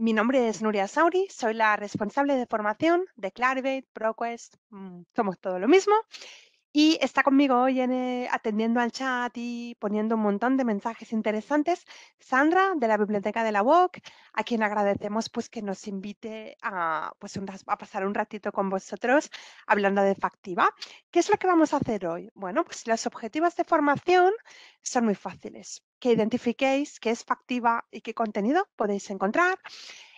Mi nombre es Nuria Sauri, soy la responsable de formación de Clarivate, ProQuest, mm, somos todo lo mismo, y está conmigo hoy atendiendo al chat y poniendo un montón de mensajes interesantes. Sandra, de la Biblioteca de la UOC, a quien agradecemos pues, que nos invite a, pues, a pasar un ratito con vosotros hablando de Factiva. ¿Qué es lo que vamos a hacer hoy? Bueno, pues los objetivos de formación son muy fáciles. Que identifiquéis qué es Factiva y qué contenido podéis encontrar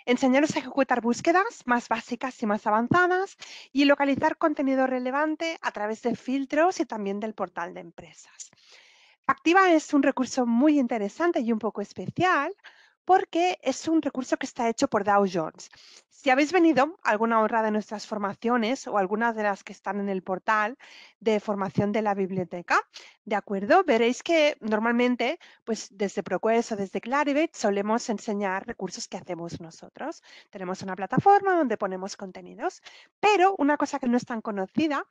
enseñaros a ejecutar búsquedas más básicas y más avanzadas y localizar contenido relevante a través de filtros y también del portal de empresas. Activa es un recurso muy interesante y un poco especial porque es un recurso que está hecho por Dow Jones. Si habéis venido alguna otra de nuestras formaciones o algunas de las que están en el portal de formación de la biblioteca, ¿de acuerdo? Veréis que normalmente, pues desde ProQuest o desde Clarivate solemos enseñar recursos que hacemos nosotros. Tenemos una plataforma donde ponemos contenidos, pero una cosa que no es tan conocida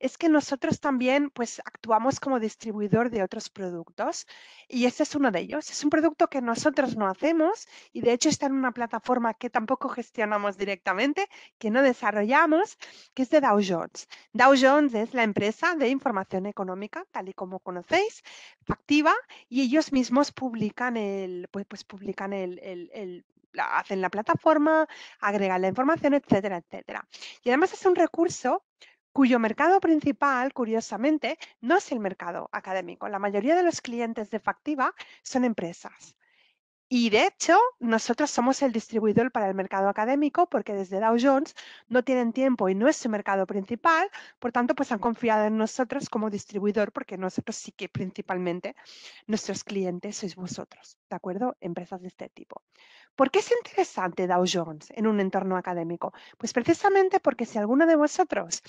es que nosotros también pues actuamos como distribuidor de otros productos y este es uno de ellos. Es un producto que nosotros no hacemos y de hecho está en una plataforma que tampoco gestionamos directamente, que no desarrollamos, que es de Dow Jones. Dow Jones es la empresa de información económica, tal y como conocéis, activa y ellos mismos publican el, pues, pues publican el, hacen la plataforma, agregan la información, etcétera, etcétera. Y además es un recurso cuyo mercado principal, curiosamente, no es el mercado académico. La mayoría de los clientes de Factiva son empresas. Y de hecho, nosotros somos el distribuidor para el mercado académico porque desde Dow Jones no tienen tiempo y no es su mercado principal, por tanto, pues han confiado en nosotros como distribuidor porque nosotros sí que principalmente nuestros clientes sois vosotros, ¿de acuerdo? Empresas de este tipo. ¿Por qué es interesante Dow Jones en un entorno académico? Pues precisamente porque si alguno de vosotros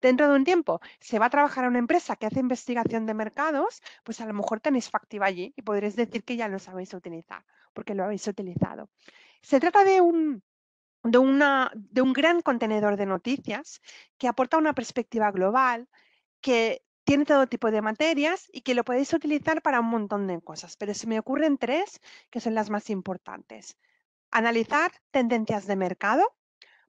dentro de un tiempo se va a trabajar a una empresa que hace investigación de mercados, pues a lo mejor tenéis Factiva allí y podréis decir que ya lo sabéis utilizar, porque lo habéis utilizado. Se trata de un de, un gran contenedor de noticias que aporta una perspectiva global, que tiene todo tipo de materias y que lo podéis utilizar para un montón de cosas, pero se me ocurren tres que son las más importantes. Analizar tendencias de mercado,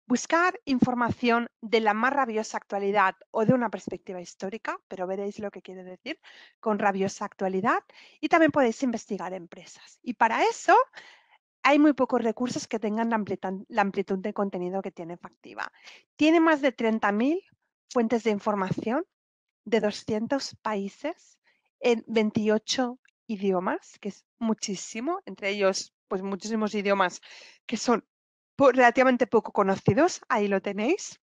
buscar información de la más rabiosa actualidad o de una perspectiva histórica, pero veréis lo que quiere decir con rabiosa actualidad, y también podéis investigar empresas. Y para eso hay muy pocos recursos que tengan la amplitud, de contenido que tiene Factiva. Tiene más de 30.000 fuentes de información de 200 países en 28 idiomas, que es muchísimo, entre ellos pues muchísimos idiomas que son relativamente poco conocidos, ahí lo tenéis.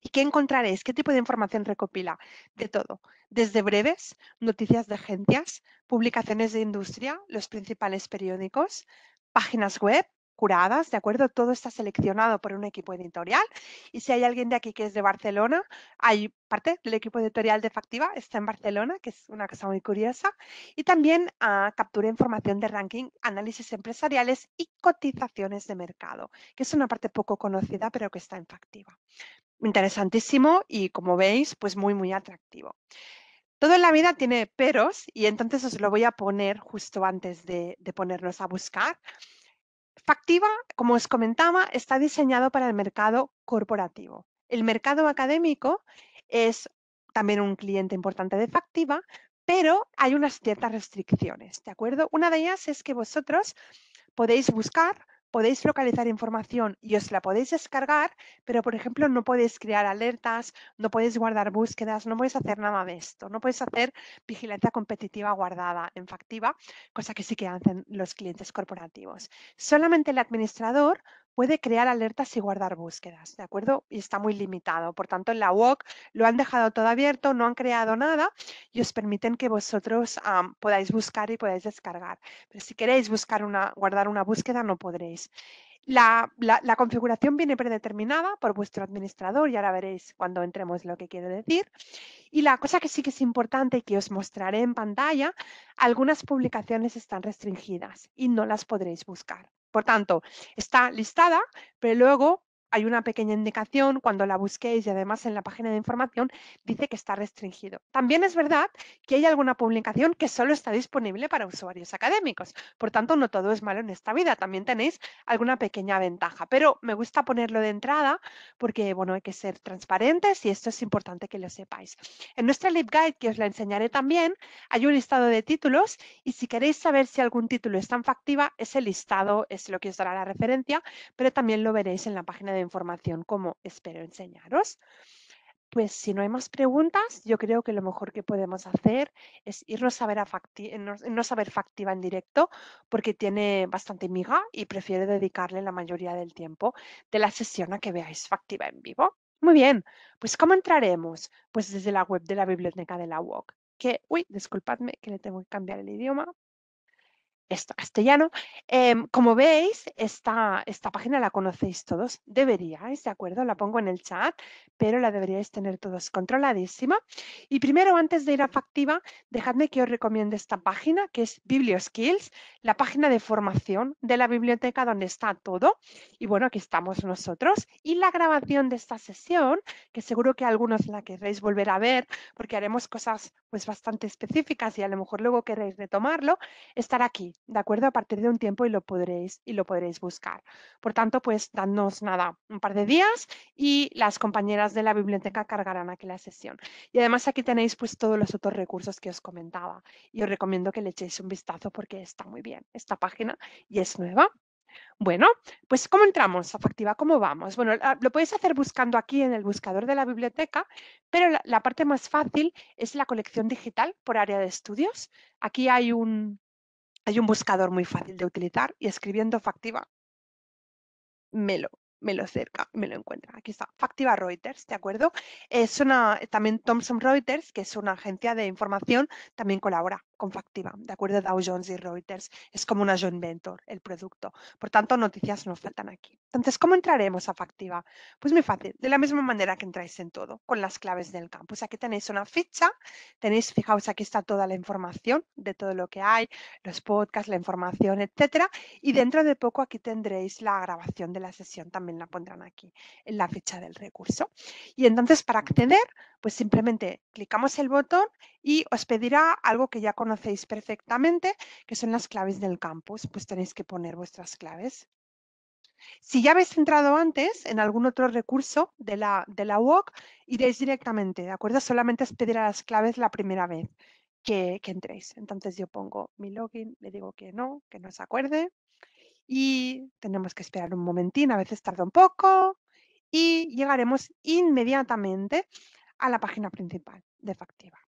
¿Y qué encontraréis? ¿Qué tipo de información recopila? De todo, desde breves, noticias de agencias, publicaciones de industria, los principales periódicos, páginas web, curadas, ¿de acuerdo? Todo está seleccionado por un equipo editorial y si hay alguien de aquí que es de Barcelona, hay parte del equipo editorial de Factiva, está en Barcelona, que es una cosa muy curiosa, y también ah, captura información de ranking, análisis empresariales y cotizaciones de mercado, que es una parte poco conocida pero que está en Factiva. Interesantísimo y como veis, pues muy, muy atractivo. Todo en la vida tiene peros y entonces os lo voy a poner justo antes de, de ponernos a buscar. Factiva, como os comentaba, está diseñado para el mercado corporativo. El mercado académico es también un cliente importante de Factiva, pero hay unas ciertas restricciones, ¿de acuerdo? Una de ellas es que vosotros podéis buscar podéis localizar información y os la podéis descargar, pero por ejemplo no podéis crear alertas, no podéis guardar búsquedas, no podéis hacer nada de esto, no podéis hacer vigilancia competitiva guardada en Factiva, cosa que sí que hacen los clientes corporativos. Solamente el administrador puede crear alertas y guardar búsquedas, ¿de acuerdo? Y está muy limitado. Por tanto, en la WOC lo han dejado todo abierto, no han creado nada y os permiten que vosotros podáis buscar y podáis descargar. Pero si queréis buscar una, guardar una búsqueda, no podréis. La, la, configuración viene predeterminada por vuestro administrador y ahora veréis cuando entremos lo que quiere decir. Y la cosa que sí que es importante y que os mostraré en pantalla, algunas publicaciones están restringidas y no las podréis buscar. Por tanto, está listada, pero luego hay una pequeña indicación cuando la busquéis y además en la página de información dice que está restringido. También es verdad que hay alguna publicación que solo está disponible para usuarios académicos. Por tanto, no todo es malo en esta vida. También tenéis alguna pequeña ventaja. Pero me gusta ponerlo de entrada porque, bueno, hay que ser transparentes y esto es importante que lo sepáis. En nuestra LibGuide, que os la enseñaré también, hay un listado de títulos y si queréis saber si algún título es tan factiva, ese listado es lo que os dará la referencia, pero también lo veréis en la página de información como espero enseñaros. Pues si no hay más preguntas, yo creo que lo mejor que podemos hacer es irnos a ver a, no saber Factiva en directo porque tiene bastante miga y prefiero dedicarle la mayoría del tiempo de la sesión a que veáis Factiva en vivo. Muy bien, pues ¿cómo entraremos? Pues desde la web de la biblioteca de la UOC. Que, uy, disculpadme que le tengo que cambiar el idioma esto, castellano. Em, como veis, esta, esta página la conocéis todos, deberíais, ¿de acuerdo? La pongo en el chat, pero la deberíais tener todos controladísima. Y primero, antes de ir a Factiva, dejadme que os recomiende esta página, que es BiblioSkills, la página de formación de la biblioteca donde está todo. Y bueno, aquí estamos nosotros. Y la grabación de esta sesión, que seguro que algunos la querréis volver a ver, porque haremos cosas pues bastante específicas y a lo mejor luego queréis retomarlo, estará aquí ¿de acuerdo? A partir de un tiempo y lo podréis, y lo podréis buscar. Por tanto, pues dadnos nada, un par de días y las compañeras de la biblioteca cargarán aquí la sesión. Y además aquí tenéis pues todos los otros recursos que os comentaba y os recomiendo que le echéis un vistazo porque está muy bien esta página y es nueva. Bueno, pues ¿cómo entramos a Factiva? ¿Cómo vamos? Bueno, ah, lo podéis hacer buscando aquí en el buscador de la biblioteca, pero la parte más fácil es la colección digital por área de estudios. Aquí hay un, hay un buscador muy fácil de utilizar y escribiendo Factiva me lo, me lo cerca, me lo encuentra. Aquí está, Factiva Reuters, ¿de acuerdo? Es una, también Thomson Reuters, que es una agencia de información, también colabora con Factiva, de acuerdo a Dow Jones y Reuters. Es como una joint venture el producto. Por tanto, noticias nos faltan aquí. Entonces, ¿cómo entraremos a Factiva? Pues muy fácil, de la misma manera que entráis en todo, con las claves del campus. Aquí tenéis una ficha, tenéis, fijaos, aquí está toda la información de todo lo que hay, los podcasts, la información, etcétera. Y dentro de poco aquí tendréis la grabación de la sesión, también la pondrán aquí en la ficha del recurso. Y entonces, para acceder, pues simplemente clicamos el botón y os pedirá algo que ya conocéis perfectamente, que son las claves del campus. Pues tenéis que poner vuestras claves. Si ya habéis entrado antes en algún otro recurso de la, de la UOC, iréis directamente, ¿de acuerdo? Solamente os pedirá las claves la primera vez que, que entréis. Entonces yo pongo mi login, le digo que no, que no se acuerde. Y tenemos que esperar un momentín, a veces tarda un poco. Y llegaremos inmediatamente a la página principal de Factiva. Vamos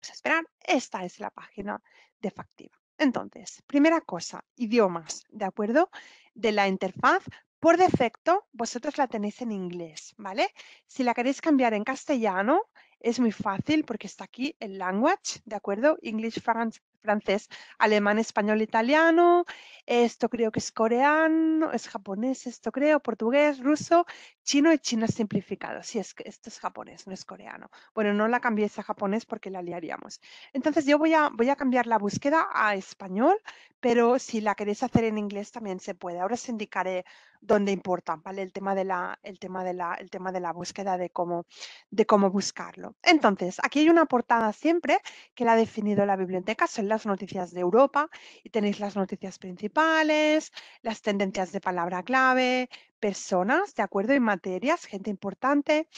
pues, a esperar, esta es la página de Factiva. Entonces, primera cosa, idiomas, ¿de acuerdo? De la interfaz, por defecto, vosotros la tenéis en inglés, ¿vale? Si la queréis cambiar en castellano, es muy fácil porque está aquí el language, ¿de acuerdo? English, France francés, alemán, español, italiano, esto creo que es coreano, es japonés, esto creo, portugués, ruso, chino y chino simplificado. Sí, es que esto es japonés, no es coreano. Bueno, no la cambiéis a japonés porque la liaríamos. Entonces yo voy a, voy a cambiar la búsqueda a español, pero si la queréis hacer en inglés también se puede. Ahora os indicaré dónde importa, ¿vale? El tema de la, el tema de la, el tema de la búsqueda de cómo, de cómo buscarlo. Entonces, aquí hay una portada siempre que la ha definido la biblioteca, son noticias de Europa y tenéis las noticias principales, las tendencias de palabra clave, personas, ¿de acuerdo? y materias, gente importante,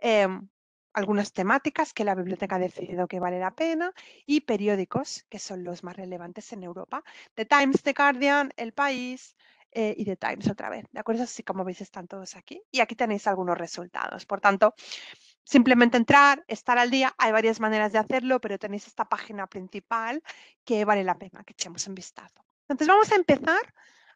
em, algunas temáticas que la biblioteca ha decidido que vale la pena y periódicos que son los más relevantes en Europa. The Times, The Guardian, El País, eh, y The Times otra vez, ¿de acuerdo? Así como veis están todos aquí y aquí tenéis algunos resultados. Por tanto, simplemente entrar, estar al día. Hay varias maneras de hacerlo, pero tenéis esta página principal que vale la pena que echemos un vistazo. Entonces vamos a empezar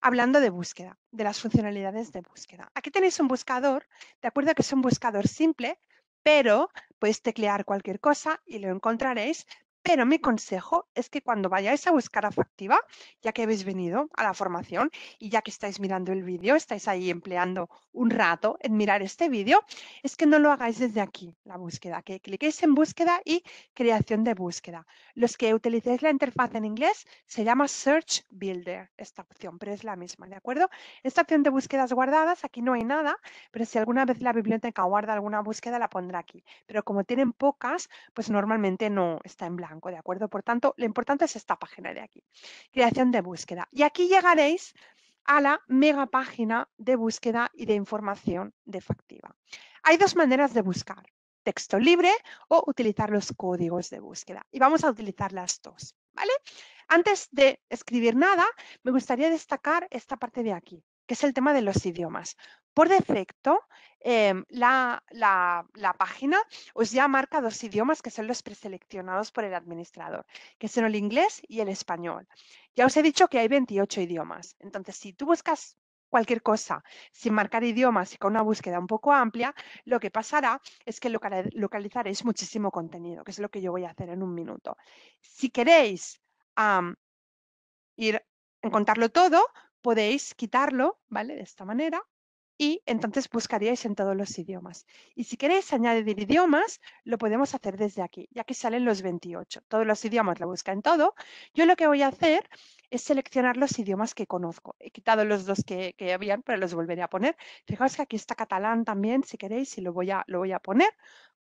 hablando de búsqueda, de las funcionalidades de búsqueda. Aquí tenéis un buscador, de acuerdo que es un buscador simple, pero podéis teclear cualquier cosa y lo encontraréis, pero mi consejo es que cuando vayáis a buscar a Factiva, ya que habéis venido a la formación y ya que estáis mirando el vídeo, estáis ahí empleando un rato en mirar este vídeo, es que no lo hagáis desde aquí, la búsqueda, que cliquéis en búsqueda y creación de búsqueda. Los que utilicéis la interfaz en inglés se llama Search Builder, esta opción, pero es la misma, ¿de acuerdo? Esta opción de búsquedas guardadas, aquí no hay nada, pero si alguna vez la biblioteca guarda alguna búsqueda, la pondrá aquí. Pero como tienen pocas, pues normalmente no está en blanco. ¿de acuerdo? Por tanto, lo importante es esta página de aquí, creación de búsqueda. Y aquí llegaréis a la mega página de búsqueda y de información de factiva. Hay dos maneras de buscar, texto libre o utilizar los códigos de búsqueda. Y vamos a utilizar las dos, ¿vale? Antes de escribir nada, me gustaría destacar esta parte de aquí, que es el tema de los idiomas. Por defecto, em, la, página os ya marca dos idiomas que son los preseleccionados por el administrador, que son el inglés y el español. Ya os he dicho que hay 28 idiomas. Entonces, si tú buscas cualquier cosa sin marcar idiomas y con una búsqueda un poco amplia, lo que pasará es que localizaréis muchísimo contenido, que es lo que yo voy a hacer en un minuto. Si queréis ir ir encontrarlo todo, podéis quitarlo, ¿vale? De esta manera y entonces buscaríais en todos los idiomas. Y si queréis añadir idiomas, lo podemos hacer desde aquí, ya que salen los 28. Todos los idiomas lo busca en todo. Yo lo que voy a hacer es seleccionar los idiomas que conozco. He quitado los dos que, habían, pero los volveré a poner. Fijaos que aquí está catalán también, si queréis, y lo voy a, lo voy a poner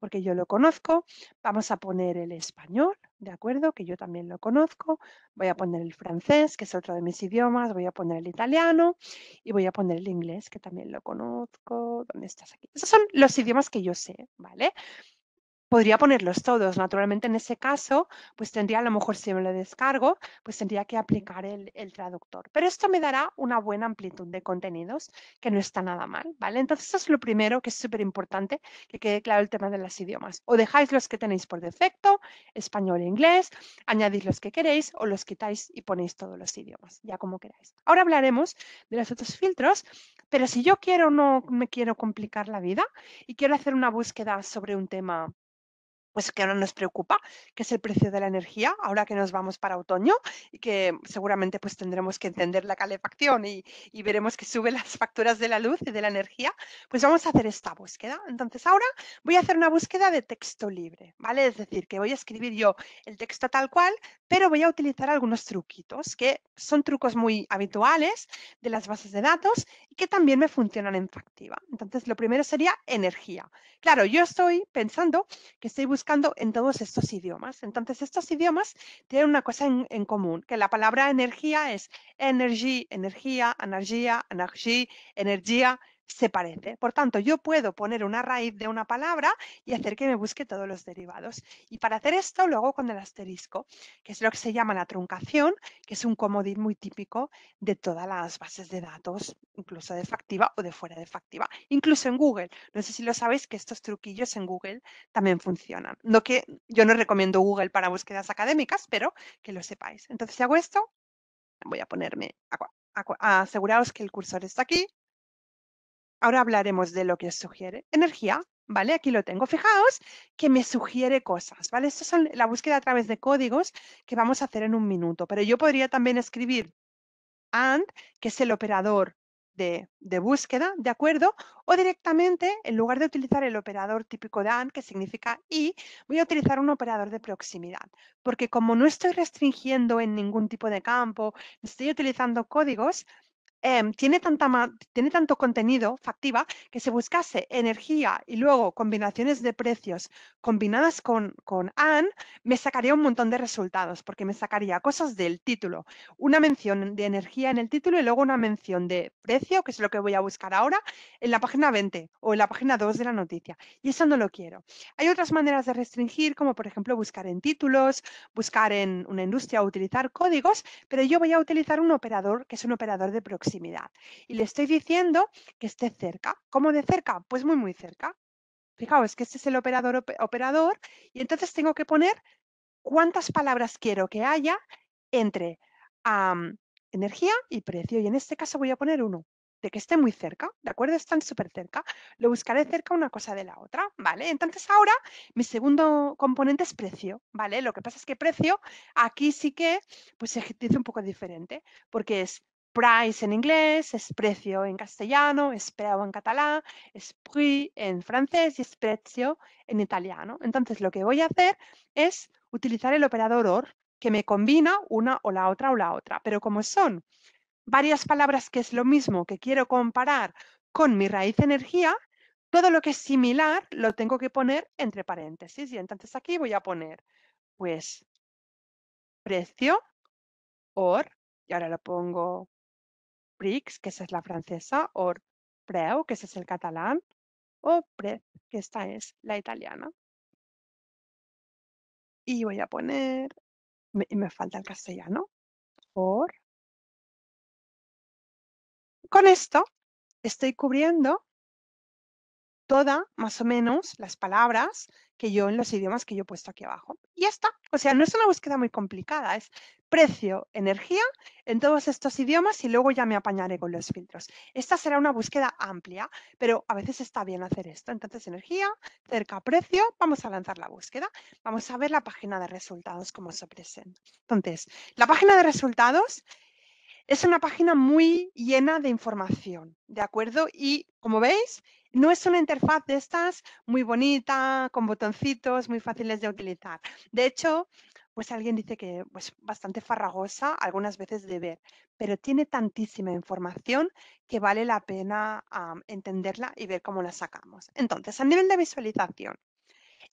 porque yo lo conozco. Vamos a poner el español, ¿de acuerdo? Que yo también lo conozco. Voy a poner el francés, que es otro de mis idiomas. Voy a poner el italiano y voy a poner el inglés, que también lo conozco. ¿Dónde estás aquí? Esos son los idiomas que yo sé, ¿vale? podría ponerlos todos. Naturalmente, en ese caso, pues tendría, a lo mejor si me lo descargo, pues tendría que aplicar el, traductor. Pero esto me dará una buena amplitud de contenidos, que no está nada mal, ¿vale? Entonces, eso es lo primero que es súper importante, que quede claro el tema de los idiomas. O dejáis los que tenéis por defecto, español e inglés, añadís los que queréis o los quitáis y ponéis todos los idiomas, ya como queráis. Ahora hablaremos de los otros filtros, pero si yo quiero no me quiero complicar la vida y quiero hacer una búsqueda sobre un tema pues que ahora nos preocupa, que es el precio de la energía, ahora que nos vamos para otoño y que seguramente pues tendremos que entender la calefacción y, y veremos que suben las facturas de la luz y de la energía, pues vamos a hacer esta búsqueda. Entonces ahora voy a hacer una búsqueda de texto libre, ¿vale? Es decir, que voy a escribir yo el texto tal cual, pero voy a utilizar algunos truquitos, que son trucos muy habituales de las bases de datos y que también me funcionan en Factiva. Entonces lo primero sería energía. Claro, yo estoy pensando que estoy buscando en todos estos idiomas. Entonces, estos idiomas tienen una cosa en, común, que la palabra energía es energía, energía, energía, energía, energía, se parece. Por tanto, yo puedo poner una raíz de una palabra y hacer que me busque todos los derivados. Y para hacer esto lo hago con el asterisco, que es lo que se llama la truncación, que es un comodín muy típico de todas las bases de datos, incluso de factiva o de fuera de factiva. Incluso en Google. No sé si lo sabéis que estos truquillos en Google también funcionan. No que yo no recomiendo Google para búsquedas académicas, pero que lo sepáis. Entonces, si hago esto, voy a ponerme a, que el cursor está aquí ahora hablaremos de lo que sugiere energía, ¿vale? Aquí lo tengo. Fijaos que me sugiere cosas, ¿vale? Esto son la búsqueda a través de códigos que vamos a hacer en un minuto, pero yo podría también escribir AND, que es el operador de, de, búsqueda, ¿de acuerdo? O directamente, en lugar de utilizar el operador típico de AND, que significa y, voy a utilizar un operador de proximidad. Porque como no estoy restringiendo en ningún tipo de campo, estoy utilizando códigos, Em, tiene, tanto contenido factiva que se buscase energía y luego combinaciones de precios combinadas con, con AN, me sacaría un montón de resultados, porque me sacaría cosas del título, una mención de energía en el título y luego una mención de precio, que es lo que voy a buscar ahora, en la página 20 o en la página 2 de la noticia. Y eso no lo quiero. Hay otras maneras de restringir, como por ejemplo buscar en títulos, buscar en una industria utilizar códigos, pero yo voy a utilizar un operador que es un operador de proxy y le estoy diciendo que esté cerca. ¿Cómo de cerca? Pues muy, muy cerca. Fijaos que este es el operador, operador y entonces tengo que poner cuántas palabras quiero que haya entre energía y precio. Y en este caso voy a poner uno, de que esté muy cerca, ¿de acuerdo? Están súper cerca. Lo buscaré cerca una cosa de la otra, ¿vale? Entonces ahora mi segundo componente es precio, ¿vale? Lo que pasa es que precio aquí sí que pues se dice un poco diferente, porque es price en inglés, es precio en castellano, es en catalán, es prix en francés y es precio en italiano. Entonces lo que voy a hacer es utilizar el operador OR que me combina una o la otra o la otra. Pero como son varias palabras que es lo mismo que quiero comparar con mi raíz energía, todo lo que es similar lo tengo que poner entre paréntesis. Y entonces aquí voy a poner, pues, precio, OR, y ahora lo pongo Prix, que esa es la francesa, o Preu, que ese es el catalán, o Pre, que esta es la italiana. Y voy a poner, me, me falta el castellano, por. Con esto estoy cubriendo toda, más o menos, las palabras que yo en los idiomas que yo he puesto aquí abajo. Y ya está. O sea, no es una búsqueda muy complicada, es precio, energía en todos estos idiomas y luego ya me apañaré con los filtros. Esta será una búsqueda amplia, pero a veces está bien hacer esto. Entonces, energía, cerca, precio, vamos a lanzar la búsqueda. Vamos a ver la página de resultados, como se presenta. Entonces, la página de resultados es una página muy llena de información, ¿de acuerdo? Y como veis, no es una interfaz de estas muy bonita, con botoncitos, muy fáciles de utilizar. De hecho, pues alguien dice que es pues, bastante farragosa algunas veces de ver, pero tiene tantísima información que vale la pena entenderla y ver cómo la sacamos. Entonces, a nivel de visualización,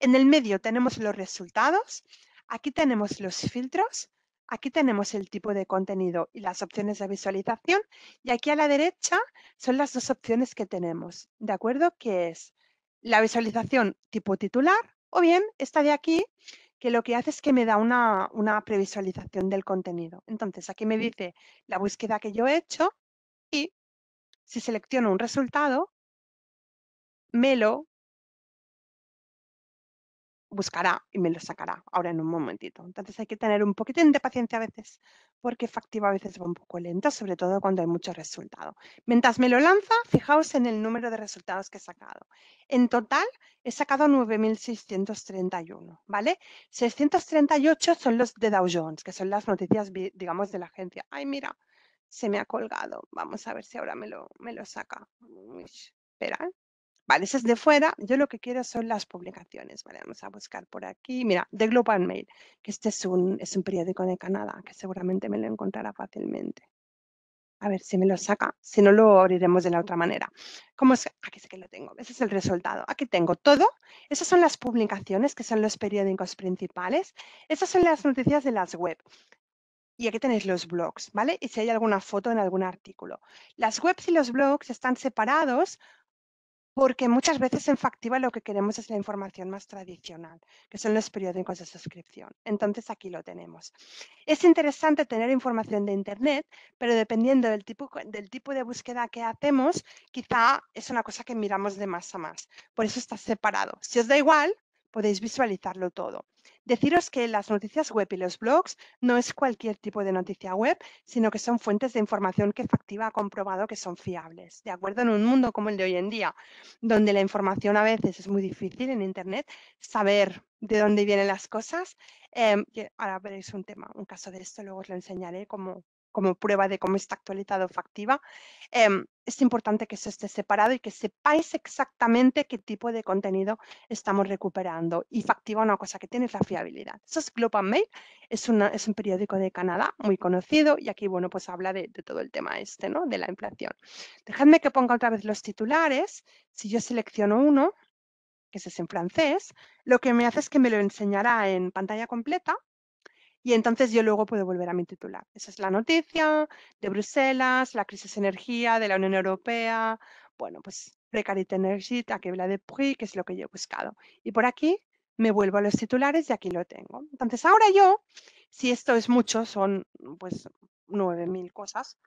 en el medio tenemos los resultados, aquí tenemos los filtros, Aquí tenemos el tipo de contenido y las opciones de visualización y aquí a la derecha son las dos opciones que tenemos, ¿de acuerdo? Que es la visualización tipo titular o bien esta de aquí que lo que hace es que me da una, una previsualización del contenido. Entonces aquí me dice la búsqueda que yo he hecho y si selecciono un resultado, me lo buscará y me lo sacará ahora en un momentito. Entonces hay que tener un poquitín de paciencia a veces, porque Factiva a veces va un poco lento sobre todo cuando hay mucho resultado. Mientras me lo lanza, fijaos en el número de resultados que he sacado. En total he sacado 9.631, ¿vale? 638 son los de Dow Jones, que son las noticias, digamos, de la agencia. Ay, mira, se me ha colgado. Vamos a ver si ahora me lo, me lo saca. Uy, ¿eh? Vale, ese es de fuera. Yo lo que quiero son las publicaciones. vamos a buscar por aquí. Mira, The Global Mail, que este es un, es un periódico de Canadá, que seguramente me lo encontrará fácilmente. A ver si me lo saca. Si no, lo abriremos de la otra manera. ¿Cómo es? Aquí sí que lo tengo. Ese es el resultado. Aquí tengo todo. Esas son las publicaciones, que son los periódicos principales. Esas son las noticias de las web. Y aquí tenéis los blogs, ¿vale? Y si hay alguna foto en algún artículo. Las webs y los blogs están separados porque muchas veces en Factiva lo que queremos es la información más tradicional, que son los periódicos de suscripción. Entonces aquí lo tenemos. Es interesante tener información de Internet, pero dependiendo del tipo, del tipo de búsqueda que hacemos, quizá es una cosa que miramos de más a más. Por eso está separado. Si os da igual, podéis visualizarlo todo. Deciros que las noticias web y los blogs no es cualquier tipo de noticia web, sino que son fuentes de información que Factiva ha comprobado que son fiables. De acuerdo, en un mundo como el de hoy en día, donde la información a veces es muy difícil en Internet, saber de dónde vienen las cosas, em, ahora veréis un tema, un caso de esto, luego os lo enseñaré, cómo, como prueba de cómo está actualizado factiva, em, es importante que eso esté separado y que sepáis exactamente qué tipo de contenido estamos recuperando. Y factiva una cosa que tiene es la fiabilidad. Eso es Global Mail, es, un periódico de Canadá muy conocido y aquí, bueno, pues habla de, todo el tema este, ¿no? De la inflación. Dejadme que ponga otra vez los titulares. Si yo selecciono uno, que es en francés, lo que me hace es que me lo enseñará en pantalla completa y entonces yo luego puedo volver a mi titular. Esa es la noticia de Bruselas, la crisis de energía de la Unión Europea, bueno, pues Precarity Energy, habla de que es lo que yo he buscado. Y por aquí me vuelvo a los titulares y aquí lo tengo. Entonces ahora yo, si esto es mucho, son pues 9.000 cosas,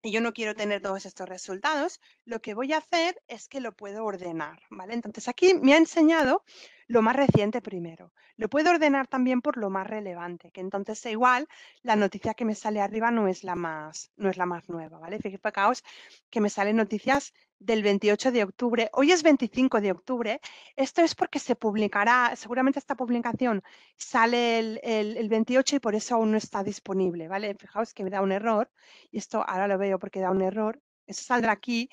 y yo no quiero tener todos estos resultados, lo que voy a hacer es que lo puedo ordenar, ¿vale? Entonces aquí me ha enseñado lo más reciente primero. Lo puedo ordenar también por lo más relevante, que entonces igual la noticia que me sale arriba no es la más, no es la más nueva, ¿vale? Fijaos que me salen noticias del 28 de octubre. Hoy es 25 de octubre. Esto es porque se publicará, seguramente esta publicación sale el, el, 28 y por eso aún no está disponible, ¿vale? Fijaos que me da un error y esto ahora lo veo porque da un error. Eso saldrá aquí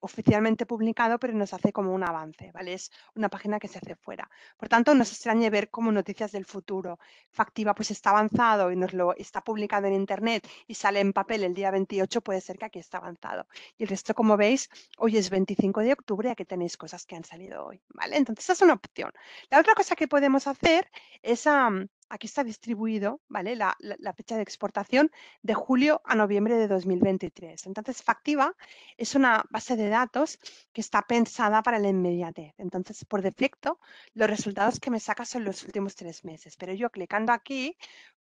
oficialmente publicado, pero nos hace como un avance, ¿vale? Es una página que se hace fuera. Por tanto, nos extrañe ver como noticias del futuro. Factiva pues está avanzado y nos lo está publicado en internet y sale en papel el día 28, puede ser que aquí está avanzado. Y el resto, como veis, hoy es 25 de octubre, aquí tenéis cosas que han salido hoy, ¿vale? Entonces, esa es una opción. La otra cosa que podemos hacer es aquí está distribuido, ¿vale? La, fecha de exportación de julio a noviembre de 2023. Entonces, Factiva es una base de datos que está pensada para la inmediatez. Entonces, por defecto, los resultados que me saca son los últimos tres meses. Pero yo clicando aquí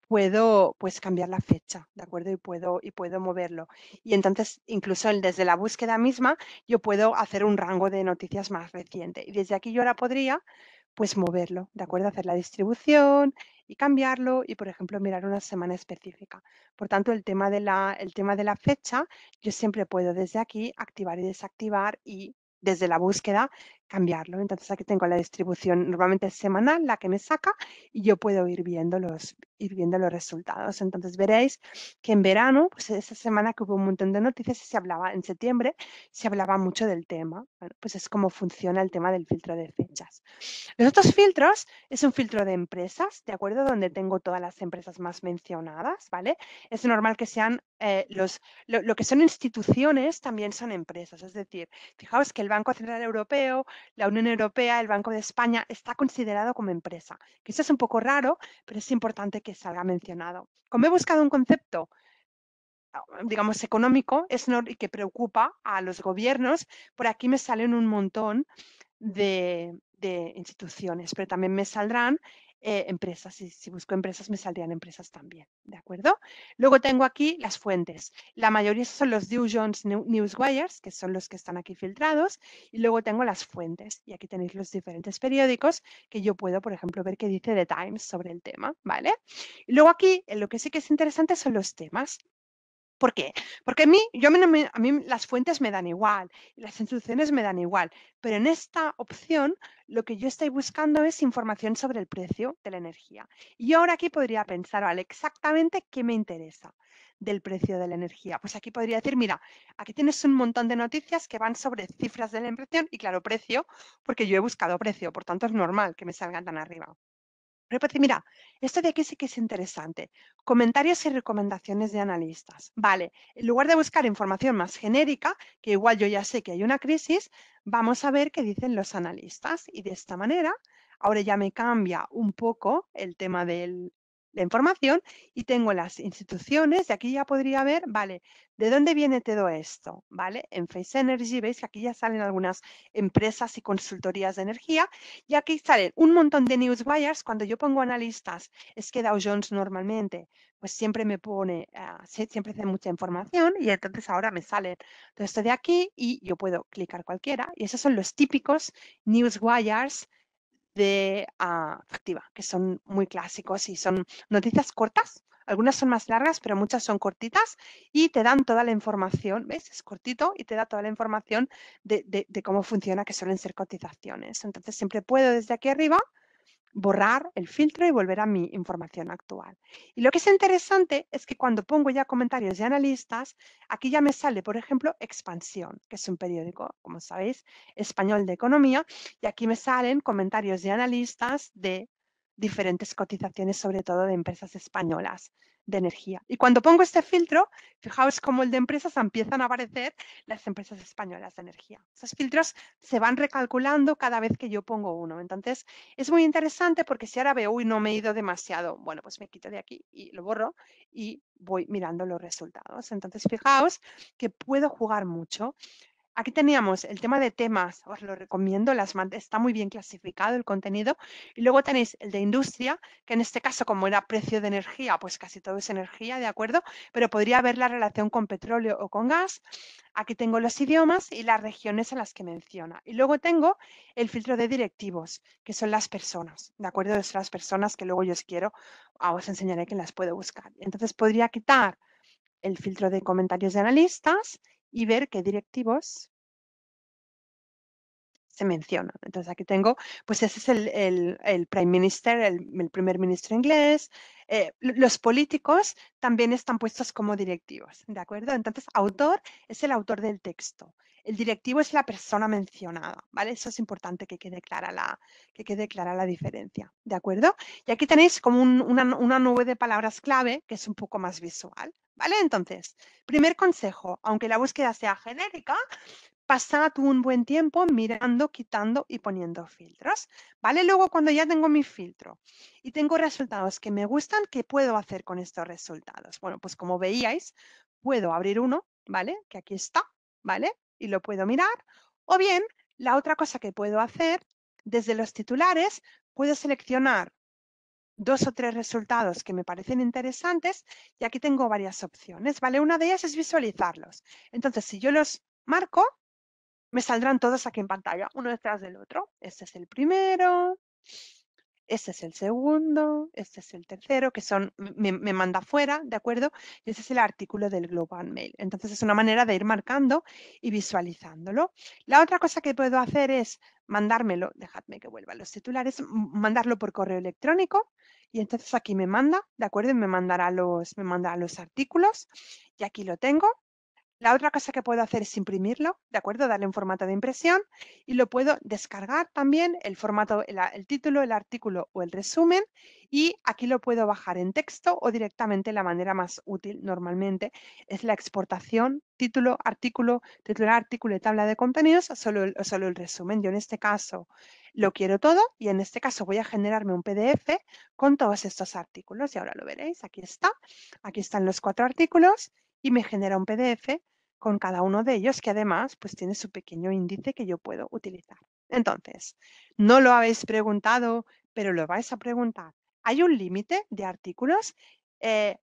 puedo pues cambiar la fecha, ¿de acuerdo? Y puedo, y puedo moverlo. Y entonces, incluso desde la búsqueda misma, yo puedo hacer un rango de noticias más reciente. Y desde aquí yo ahora podría pues moverlo, ¿de acuerdo? Hacer la distribución, y cambiarlo y, por ejemplo, mirar una semana específica. Por tanto, el tema de la, el tema de la fecha, yo siempre puedo desde aquí activar y desactivar y desde la búsqueda cambiarlo. Entonces aquí tengo la distribución normalmente semanal, la que me saca, y yo puedo ir viendo los, ir viendo los resultados. Entonces veréis que en verano, pues esa semana que hubo un montón de noticias, se hablaba en septiembre, se hablaba mucho del tema. Bueno, pues es como funciona el tema del filtro de fechas. Los otros filtros es un filtro de empresas, ¿de acuerdo? Donde tengo todas las empresas más mencionadas, ¿vale? Es normal que sean eh, los, lo, lo que son instituciones también son empresas. Es decir, fijaos que el Banco Central Europeo, la Unión Europea, el Banco de España, está considerado como empresa. eso es un poco raro, pero es importante que salga mencionado. Como he buscado un concepto, ah, digamos, económico, es que preocupa a los gobiernos, por aquí me salen un montón de instituciones, pero también me saldrán eh, empresas. Si, si busco empresas, me saldrían empresas también, ¿de acuerdo? Luego tengo aquí las fuentes. La mayoría son los Dow Jones Newswires, que son los que están aquí filtrados. Y luego tengo las fuentes. Y aquí tenéis los diferentes periódicos que yo puedo, por ejemplo, ver qué dice The Times sobre el tema, ¿vale? luego aquí, eh, lo que sí que es interesante son los temas. ¿Por qué? Porque a mí, yo a mí, las fuentes me dan igual, las instrucciones me dan igual, pero en esta opción lo que yo estoy buscando es información sobre el precio de la energía. Y ahora aquí podría pensar, vale, exactamente qué me interesa del precio de la energía. Pues aquí podría decir, mira, aquí tienes un montón de noticias que van sobre cifras de la inflación y claro, precio, porque yo he buscado precio, por tanto es normal que me salgan tan arriba. Repite, mira, esto de aquí sí que es interesante. Comentarios y recomendaciones de analistas. Vale, en lugar de buscar información más genérica, que igual yo ya sé que hay una crisis, vamos a ver qué dicen los analistas. Y de esta manera, ahora ya me cambia un poco el tema del, la información y tengo las instituciones y aquí ya podría ver, vale, ¿de dónde viene todo esto? ¿Vale? En Face Energy veis que aquí ya salen algunas empresas y consultorías de energía y aquí salen un montón de news wires. Cuando yo pongo analistas, es que Dow Jones normalmente pues siempre me pone, ah, siempre hace mucha información y entonces ahora me sale todo esto de aquí y yo puedo clicar cualquiera y esos son los típicos news wires de ah, activa, que son muy clásicos y son noticias cortas. Algunas son más largas, pero muchas son cortitas y te dan toda la información, ¿ves? Es cortito y te da toda la información de, de cómo funciona, que suelen ser cotizaciones. Entonces siempre puedo desde aquí arriba borrar el filtro y volver a mi información actual. Y lo que es interesante es que cuando pongo ya comentarios de analistas, aquí ya me sale, por ejemplo, Expansión, que es un periódico, como sabéis, español de economía, y aquí me salen comentarios de analistas de diferentes cotizaciones, sobre todo de empresas españolas de energía. Y cuando pongo este filtro, fijaos cómo el de empresas empiezan a aparecer las empresas españolas de energía. Esos filtros se van recalculando cada vez que yo pongo uno. Entonces, es muy interesante porque si ahora veo, uy, no me he ido demasiado, bueno, pues me quito de aquí y lo borro y voy mirando los resultados. Entonces, fijaos que puedo jugar mucho. Aquí teníamos el tema de temas, os lo recomiendo, las, está muy bien clasificado el contenido. Y luego tenéis el de industria, que en este caso, como era precio de energía, pues casi todo es energía, ¿de acuerdo? Pero podría haber la relación con petróleo o con gas. Aquí tengo los idiomas y las regiones en las que menciona. Y luego tengo el filtro de directivos, que son las personas, ¿de acuerdo? Son las personas que luego yo os quiero, ah, os enseñaré que las puedo buscar. Entonces podría quitar el filtro de comentarios de analistas y ver qué directivos se menciona. Entonces aquí tengo, pues ese es el, el, Prime Minister, el, primer ministro inglés. Eh, los políticos también están puestos como directivos, ¿de acuerdo? Entonces, autor es el autor del texto. El directivo es la persona mencionada, ¿vale? Eso es importante que quede clara la, que quede clara la diferencia, ¿de acuerdo? Y aquí tenéis como una, una nube de palabras clave que es un poco más visual, ¿vale? Entonces, primer consejo, aunque la búsqueda sea genérica, pasad un buen tiempo mirando, quitando y poniendo filtros, ¿vale? Luego cuando ya tengo mi filtro y tengo resultados que me gustan, ¿qué puedo hacer con estos resultados? Bueno, pues como veíais, puedo abrir uno, ¿vale? Que aquí está, ¿vale? Y lo puedo mirar. O bien, la otra cosa que puedo hacer, desde los titulares, puedo seleccionar dos o tres resultados que me parecen interesantes y aquí tengo varias opciones, ¿vale? Una de ellas es visualizarlos. Entonces, si yo los marco, me saldrán todos aquí en pantalla, uno detrás del otro. Este es el primero, este es el segundo, este es el tercero, que son, me, manda fuera, ¿de acuerdo? Y este es el artículo del Global Mail. Entonces, es una manera de ir marcando y visualizándolo. La otra cosa que puedo hacer es mandármelo, dejadme que vuelva a los titulares, mandarlo por correo electrónico y entonces aquí me manda, ¿de acuerdo? Me mandará los, me mandará los artículos y aquí lo tengo, la otra cosa que puedo hacer es imprimirlo, ¿de acuerdo? Darle en formato de impresión y lo puedo descargar también, el formato, el, título, el artículo o el resumen y aquí lo puedo bajar en texto o directamente la manera más útil normalmente es la exportación, título, artículo, titular, artículo y tabla de contenidos o solo o solo el resumen. Yo en este caso lo quiero todo y en este caso voy a generarme un PDF con todos estos artículos y ahora lo veréis, aquí está, aquí están los cuatro artículos y me genera un PDF con cada uno de ellos, que además pues tiene su pequeño índice que yo puedo utilizar. Entonces, no lo habéis preguntado, pero lo vais a preguntar. ¿Hay un límite de artículos? Eh,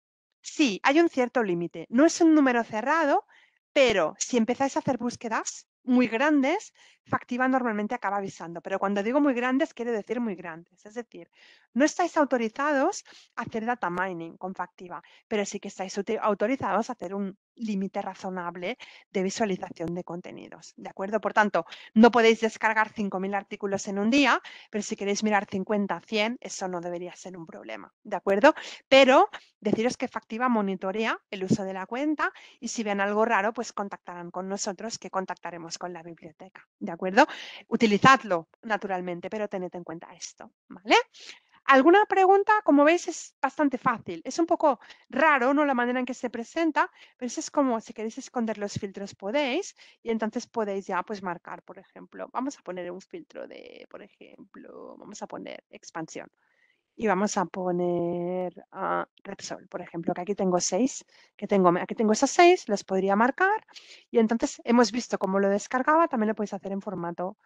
sí, hay un cierto límite. No es un número cerrado, pero si empezáis a hacer búsquedas muy grandes, factiva normalmente acaba avisando, pero cuando digo muy grandes quiere decir muy grandes. Es decir, no estáis autorizados a hacer data mining con factiva, pero sí que estáis autorizados a hacer un límite razonable de visualización de contenidos. ¿De acuerdo? Por tanto, no podéis descargar 5.000 artículos en un día, pero si queréis mirar 50, 100, eso no debería ser un problema. ¿De acuerdo? Pero deciros que Factiva monitorea el uso de la cuenta y si ven algo raro, pues contactarán con nosotros que contactaremos con la biblioteca acuerdo? Utilizadlo naturalmente, pero tened en cuenta esto, ¿vale? ¿Alguna pregunta? Como veis es bastante fácil. Es un poco raro, ¿no? La manera en que se presenta, pero es como si queréis esconder los filtros podéis y entonces podéis ya pues marcar, por ejemplo. Vamos a poner un filtro de, por ejemplo, vamos a poner expansión y vamos a poner a ah, Repsol, por ejemplo, que aquí tengo seis, que tengo, aquí tengo esas seis, las podría marcar y entonces hemos visto cómo lo descargaba, también lo podéis hacer en formato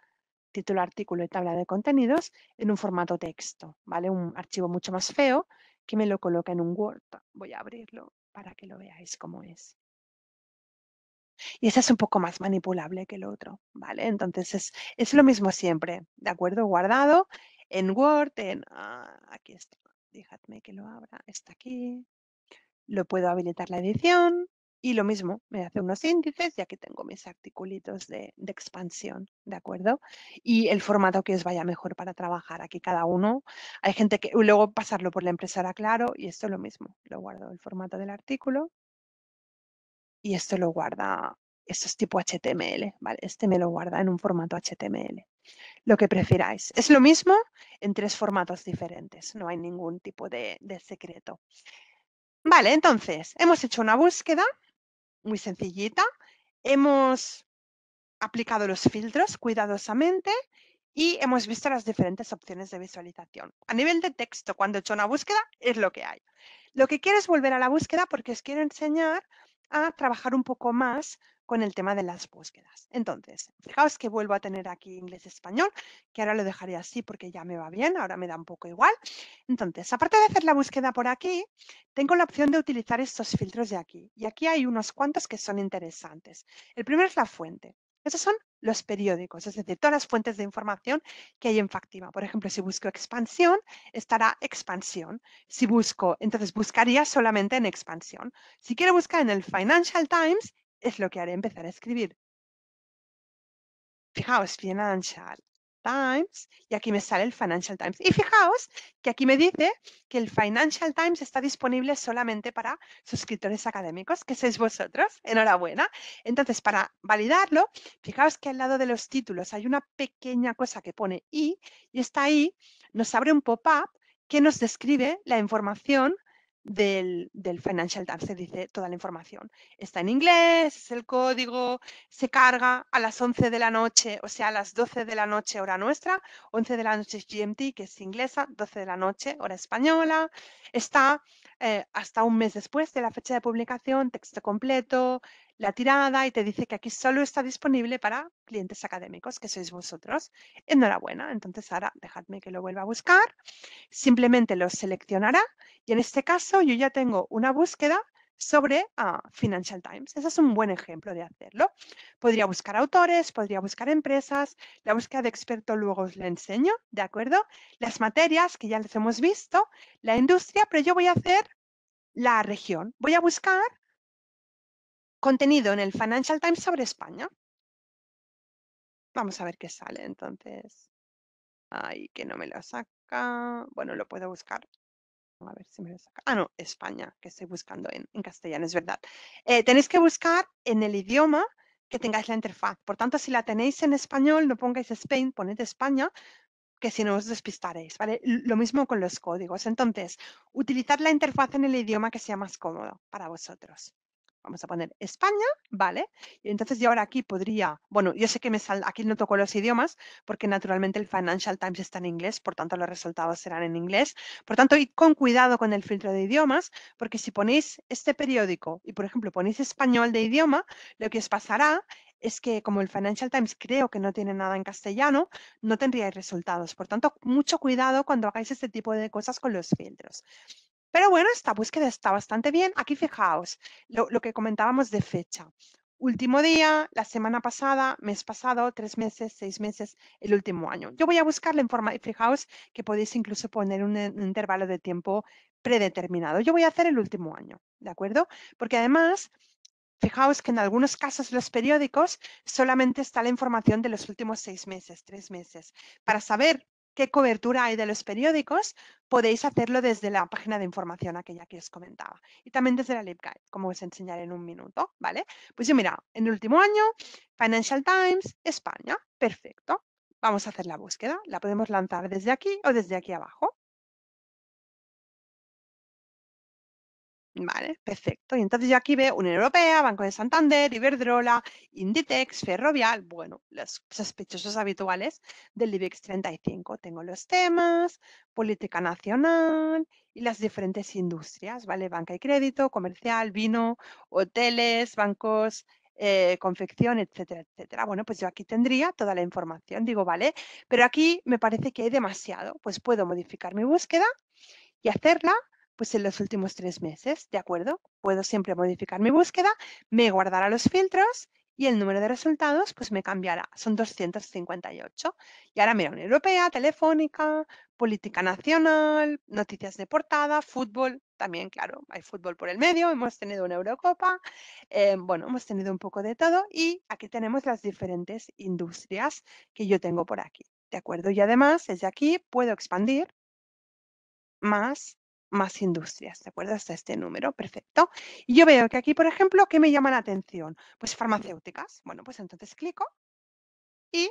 título, artículo y tabla de contenidos en un formato texto, ¿vale? Un archivo mucho más feo que me lo coloca en un Word. Voy a abrirlo para que lo veáis cómo es. Y ese es un poco más manipulable que el otro, ¿vale? Entonces es, es lo mismo siempre, ¿de acuerdo? Guardado en Word, en, ah, aquí está, déjame que lo abra, está aquí, lo puedo habilitar la edición y lo mismo, me hace unos índices ya que tengo mis articulitos de, expansión, ¿de acuerdo? Y el formato que os vaya mejor para trabajar aquí cada uno. Hay gente que luego pasarlo por la impresora, claro, y esto es lo mismo, lo guardo el formato del artículo y esto lo guarda, esto es tipo HTML, ¿vale? Este me lo guarda en un formato HTML lo que prefiráis. Es lo mismo en tres formatos diferentes, no hay ningún tipo de, de secreto. Vale, entonces, hemos hecho una búsqueda muy sencillita, hemos aplicado los filtros cuidadosamente y hemos visto las diferentes opciones de visualización. A nivel de texto, cuando he hecho una búsqueda, es lo que hay. Lo que quiero es volver a la búsqueda porque os quiero enseñar a trabajar un poco más con el tema de las búsquedas. Entonces, fijaos que vuelvo a tener aquí inglés-español, que ahora lo dejaré así porque ya me va bien, ahora me da un poco igual. Entonces, aparte de hacer la búsqueda por aquí, tengo la opción de utilizar estos filtros de aquí. Y aquí hay unos cuantos que son interesantes. El primero es la fuente. Esos son los periódicos, es decir, todas las fuentes de información que hay en Factiva. Por ejemplo, si busco expansión, estará expansión. Si busco, entonces buscaría solamente en expansión. Si quiero buscar en el Financial Times, es lo que haré empezar a escribir. Fijaos, Financial Times, y aquí me sale el Financial Times. Y fijaos que aquí me dice que el Financial Times está disponible solamente para suscriptores académicos, que sois vosotros. Enhorabuena. Entonces, para validarlo, fijaos que al lado de los títulos hay una pequeña cosa que pone I, y está ahí, nos abre un pop-up que nos describe la información del, Financial Times se dice toda la información. Está en inglés, es el código, se carga a las 11 de la noche, o sea, a las 12 de la noche hora nuestra, 11 de la noche es GMT, que es inglesa, 12 de la noche hora española. Está eh, hasta un mes después de la fecha de publicación, texto completo, la tirada y te dice que aquí solo está disponible para clientes académicos, que sois vosotros. Enhorabuena. Entonces ahora dejadme que lo vuelva a buscar. Simplemente lo seleccionará y en este caso yo ya tengo una búsqueda sobre ah, Financial Times. Ese es un buen ejemplo de hacerlo. Podría buscar autores, podría buscar empresas, la búsqueda de experto luego os la enseño, ¿de acuerdo? Las materias que ya les hemos visto, la industria, pero yo voy a hacer la región. Voy a buscar contenido en el Financial Times sobre España. Vamos a ver qué sale entonces. Ay, que no me lo saca. Bueno, lo puedo buscar. A ver si me lo saca. Ah, no, España, que estoy buscando en, castellano, es verdad. Eh, tenéis que buscar en el idioma que tengáis la interfaz. Por tanto, si la tenéis en español, no pongáis Spain, poned España, que si no os despistaréis, ¿vale? Lo mismo con los códigos. Entonces, utilizad la interfaz en el idioma que sea más cómodo para vosotros vamos a poner España, ¿vale? Y entonces yo ahora aquí podría, bueno, yo sé que me aquí no toco los idiomas porque naturalmente el Financial Times está en inglés, por tanto los resultados serán en inglés. Por tanto, id con cuidado con el filtro de idiomas porque si ponéis este periódico y, por ejemplo, ponéis español de idioma, lo que os pasará es que como el Financial Times creo que no tiene nada en castellano, no tendríais resultados. Por tanto, mucho cuidado cuando hagáis este tipo de cosas con los filtros. Pero bueno, esta búsqueda está bastante bien. Aquí fijaos lo, que comentábamos de fecha. Último día, la semana pasada, mes pasado, tres meses, seis meses, el último año. Yo voy a buscar la información. Fijaos que podéis incluso poner un, un intervalo de tiempo predeterminado. Yo voy a hacer el último año, ¿de acuerdo? Porque además Fijaos que en algunos casos los periódicos solamente está la información de los últimos seis meses, tres meses. Para saber qué cobertura hay de los periódicos, podéis hacerlo desde la página de información aquella que os comentaba. Y también desde la LibGuide, como os enseñaré en un minuto, ¿vale? Pues yo mira, en el último año, Financial Times, España, perfecto. Vamos a hacer la búsqueda, la podemos lanzar desde aquí o desde aquí abajo. Vale, perfecto. Y entonces yo aquí veo Unión Europea, Banco de Santander, Iberdrola, Inditex, Ferrovial, bueno, los sospechosos habituales del IBEX 35. Tengo los temas, política nacional y las diferentes industrias, ¿vale? Banca y crédito, comercial, vino, hoteles, bancos, eh, confección, etcétera, etcétera. Bueno, pues yo aquí tendría toda la información. Digo, vale, pero aquí me parece que hay demasiado. Pues puedo modificar mi búsqueda y hacerla pues en los últimos tres meses, ¿de acuerdo? Puedo siempre modificar mi búsqueda, me guardará los filtros y el número de resultados pues me cambiará, son 258. Y ahora mira, Unión Europea, Telefónica, Política Nacional, Noticias de Portada, Fútbol, también claro, hay fútbol por el medio, hemos tenido una Eurocopa, eh, bueno, hemos tenido un poco de todo y aquí tenemos las diferentes industrias que yo tengo por aquí, ¿de acuerdo? Y además desde aquí puedo expandir más más industrias, ¿de acuerdo? Hasta este número, perfecto. Y yo veo que aquí, por ejemplo, ¿qué me llama la atención? Pues farmacéuticas. Bueno, pues entonces clico y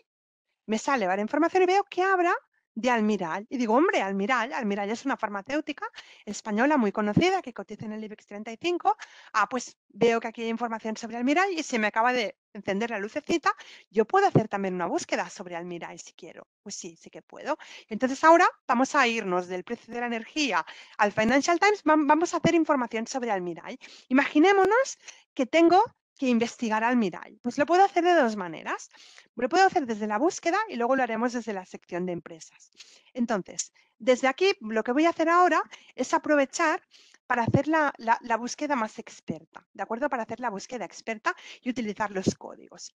me sale la información y veo que habrá de Almiral. Y digo, hombre, Almiral, Almiral es una farmacéutica española muy conocida que cotiza en el IBEX 35. Ah, pues veo que aquí hay información sobre Almiral y se me acaba de encender la lucecita. Yo puedo hacer también una búsqueda sobre Almiral si quiero. Pues sí, sí que puedo. Entonces ahora vamos a irnos del precio de la energía al Financial Times. Vamos a hacer información sobre Almiral. Imaginémonos que tengo que investigar al Mirai? Pues lo puedo hacer de dos maneras. Lo puedo hacer desde la búsqueda y luego lo haremos desde la sección de empresas. Entonces, desde aquí lo que voy a hacer ahora es aprovechar para hacer la, búsqueda más experta, ¿de acuerdo? Para hacer la búsqueda experta y utilizar los códigos.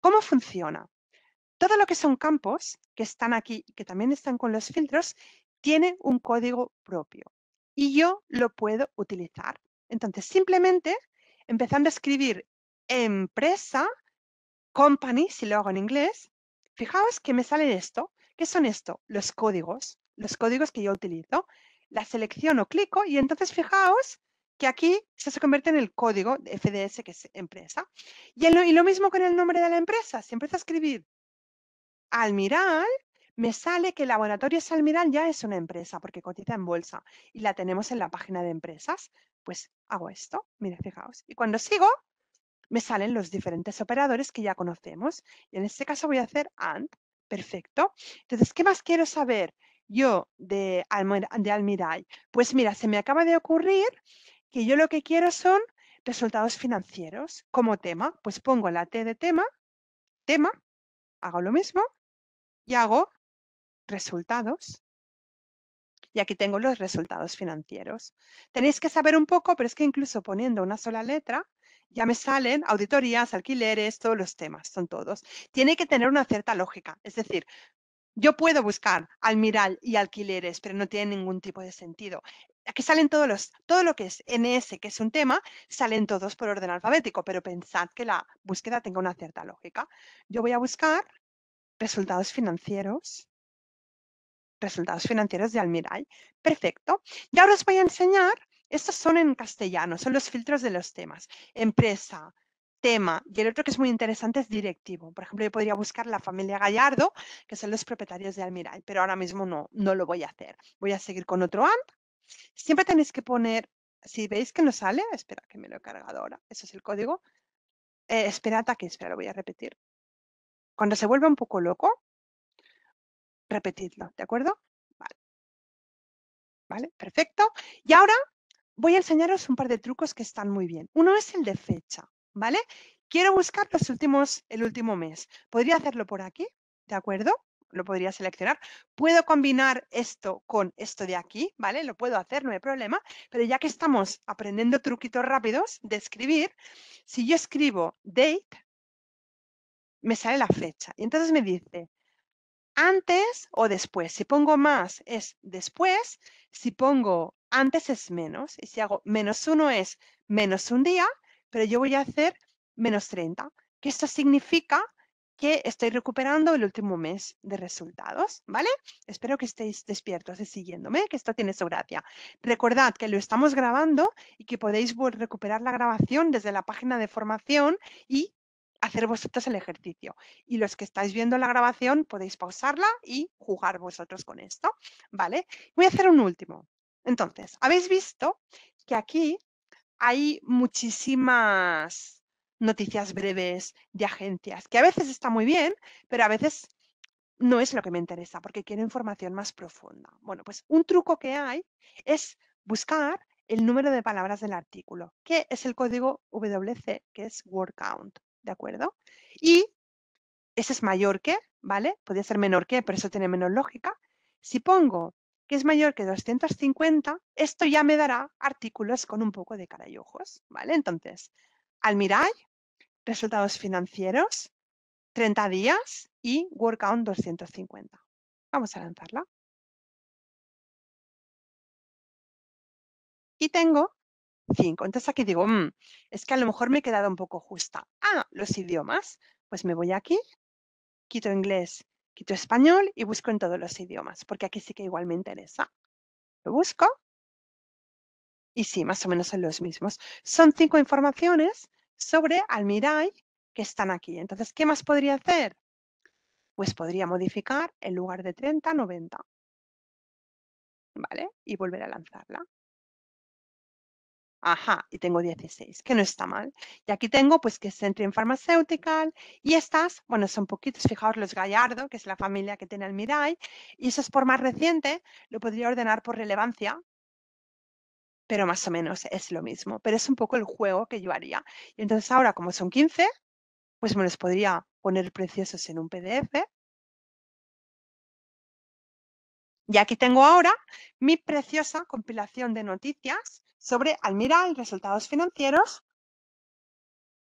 ¿Cómo funciona? Todo lo que son campos, que están aquí que también están con los filtros, tiene un código propio y yo lo puedo utilizar. Entonces, simplemente empezando a escribir empresa, company, si lo hago en inglés, fijaos que me sale esto. ¿Qué son esto? Los códigos, los códigos que yo utilizo. La selecciono, clico y entonces fijaos que aquí se convierte en el código de FDS, que es empresa. Y, y lo mismo con el nombre de la empresa. Si empiezo a escribir Almiral, me sale que Laboratorios Almiral ya es una empresa porque cotiza en bolsa y la tenemos en la página de empresas. Pues hago esto, mira, fijaos. Y cuando sigo, me salen los diferentes operadores que ya conocemos. Y en este caso voy a hacer AND. Perfecto. Entonces, ¿qué más quiero saber yo de, de Almiray? Pues mira, se me acaba de ocurrir que yo lo que quiero son resultados financieros como tema. Pues pongo la T de tema, tema, hago lo mismo y hago resultados. Y aquí tengo los resultados financieros. Tenéis que saber un poco, pero es que incluso poniendo una sola letra, ya me salen auditorías, alquileres, todos los temas, son todos. Tiene que tener una cierta lógica, es decir, yo puedo buscar almiral y alquileres, pero no tiene ningún tipo de sentido. Aquí salen todos los, todo lo que es NS, que es un tema, salen todos por orden alfabético, pero pensad que la búsqueda tenga una cierta lógica. Yo voy a buscar resultados financieros, resultados financieros de Almiral. Perfecto. Y ahora os voy a enseñar estos son en castellano, son los filtros de los temas. Empresa, tema. Y el otro que es muy interesante es directivo. Por ejemplo, yo podría buscar la familia Gallardo, que son los propietarios de Almirall, pero ahora mismo no, no lo voy a hacer. Voy a seguir con otro AMP. Siempre tenéis que poner, si veis que no sale, espera que me lo he cargado ahora, eso es el código. Eh, espera, esperad aquí, espera, lo voy a repetir. Cuando se vuelva un poco loco, repetidlo, ¿de acuerdo? Vale, perfecto. Y ahora voy a enseñaros un par de trucos que están muy bien. Uno es el de fecha, ¿vale? Quiero buscar los últimos, el último mes. Podría hacerlo por aquí, ¿de acuerdo? Lo podría seleccionar. Puedo combinar esto con esto de aquí, ¿vale? Lo puedo hacer, no hay problema. Pero ya que estamos aprendiendo truquitos rápidos de escribir, si yo escribo date, me sale la fecha. Y entonces me dice, antes o después. Si pongo más es después, si pongo antes es menos, y si hago menos uno es menos un día, pero yo voy a hacer menos 30, que esto significa que estoy recuperando el último mes de resultados, ¿vale? Espero que estéis despiertos y siguiéndome, que esto tiene su gracia. Recordad que lo estamos grabando y que podéis recuperar la grabación desde la página de formación y hacer vosotros el ejercicio. Y los que estáis viendo la grabación podéis pausarla y jugar vosotros con esto, ¿vale? Voy a hacer un último. Entonces, habéis visto que aquí hay muchísimas noticias breves de agencias, que a veces está muy bien, pero a veces no es lo que me interesa, porque quiero información más profunda. Bueno, pues un truco que hay es buscar el número de palabras del artículo, que es el código WC, que es word count, ¿de acuerdo? Y ese es mayor que, ¿vale? Podría ser menor que, pero eso tiene menos lógica. Si pongo que es mayor que 250, esto ya me dará artículos con un poco de cara y ojos, ¿vale? Entonces, Almiray, resultados financieros, 30 días y Workout 250. Vamos a lanzarla. Y tengo 5. Entonces aquí digo, mm, es que a lo mejor me he quedado un poco justa. Ah, los idiomas. Pues me voy aquí, quito inglés español y busco en todos los idiomas, porque aquí sí que igual me interesa. Lo busco. Y sí, más o menos son los mismos. Son cinco informaciones sobre Almiray que están aquí. Entonces, ¿qué más podría hacer? Pues podría modificar el lugar de 30 90. ¿Vale? Y volver a lanzarla. Ajá, y tengo 16, que no está mal. Y aquí tengo, pues, que es en Pharmaceutical. Y estas, bueno, son poquitos. Fijaos, los Gallardo, que es la familia que tiene el Mirai. Y eso es por más reciente. Lo podría ordenar por relevancia. Pero más o menos es lo mismo. Pero es un poco el juego que yo haría. Y entonces ahora, como son 15, pues me los podría poner preciosos en un PDF. Y aquí tengo ahora mi preciosa compilación de noticias sobre Almira resultados financieros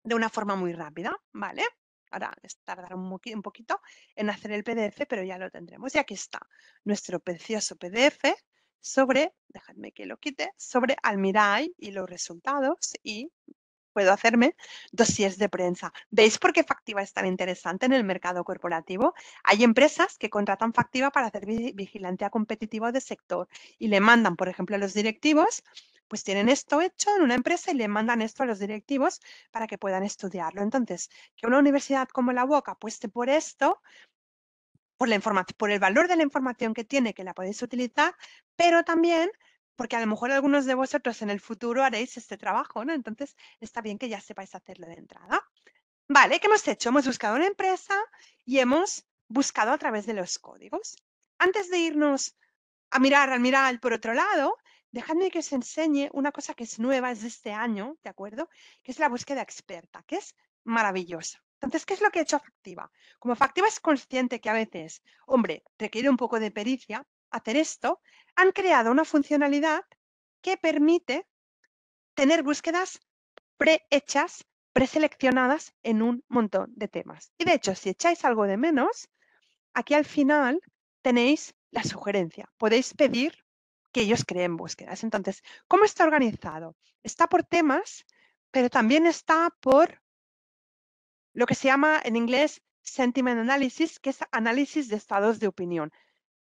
de una forma muy rápida, ¿vale? Ahora tardará un, un poquito en hacer el PDF, pero ya lo tendremos. Y aquí está nuestro precioso PDF sobre, dejadme que lo quite, sobre Almirall y los resultados y puedo hacerme dosis de prensa. ¿Veis por qué Factiva es tan interesante en el mercado corporativo? Hay empresas que contratan Factiva para hacer vigilancia competitiva de sector y le mandan, por ejemplo, a los directivos pues tienen esto hecho en una empresa y le mandan esto a los directivos para que puedan estudiarlo. Entonces, que una universidad como la UOC apueste por esto, por, la por el valor de la información que tiene, que la podéis utilizar, pero también porque a lo mejor algunos de vosotros en el futuro haréis este trabajo, ¿no? Entonces, está bien que ya sepáis hacerlo de entrada. Vale, ¿qué hemos hecho? Hemos buscado una empresa y hemos buscado a través de los códigos. Antes de irnos a mirar al Miral por otro lado, dejadme que os enseñe una cosa que es nueva, es de este año, ¿de acuerdo? Que es la búsqueda experta, que es maravillosa. Entonces, ¿qué es lo que he hecho Factiva? Como Factiva es consciente que a veces, hombre, requiere un poco de pericia hacer esto, han creado una funcionalidad que permite tener búsquedas prehechas, preseleccionadas en un montón de temas. Y de hecho, si echáis algo de menos, aquí al final tenéis la sugerencia. Podéis pedir que ellos creen búsquedas. Pues, Entonces, ¿cómo está organizado? Está por temas, pero también está por lo que se llama en inglés sentiment analysis, que es análisis de estados de opinión.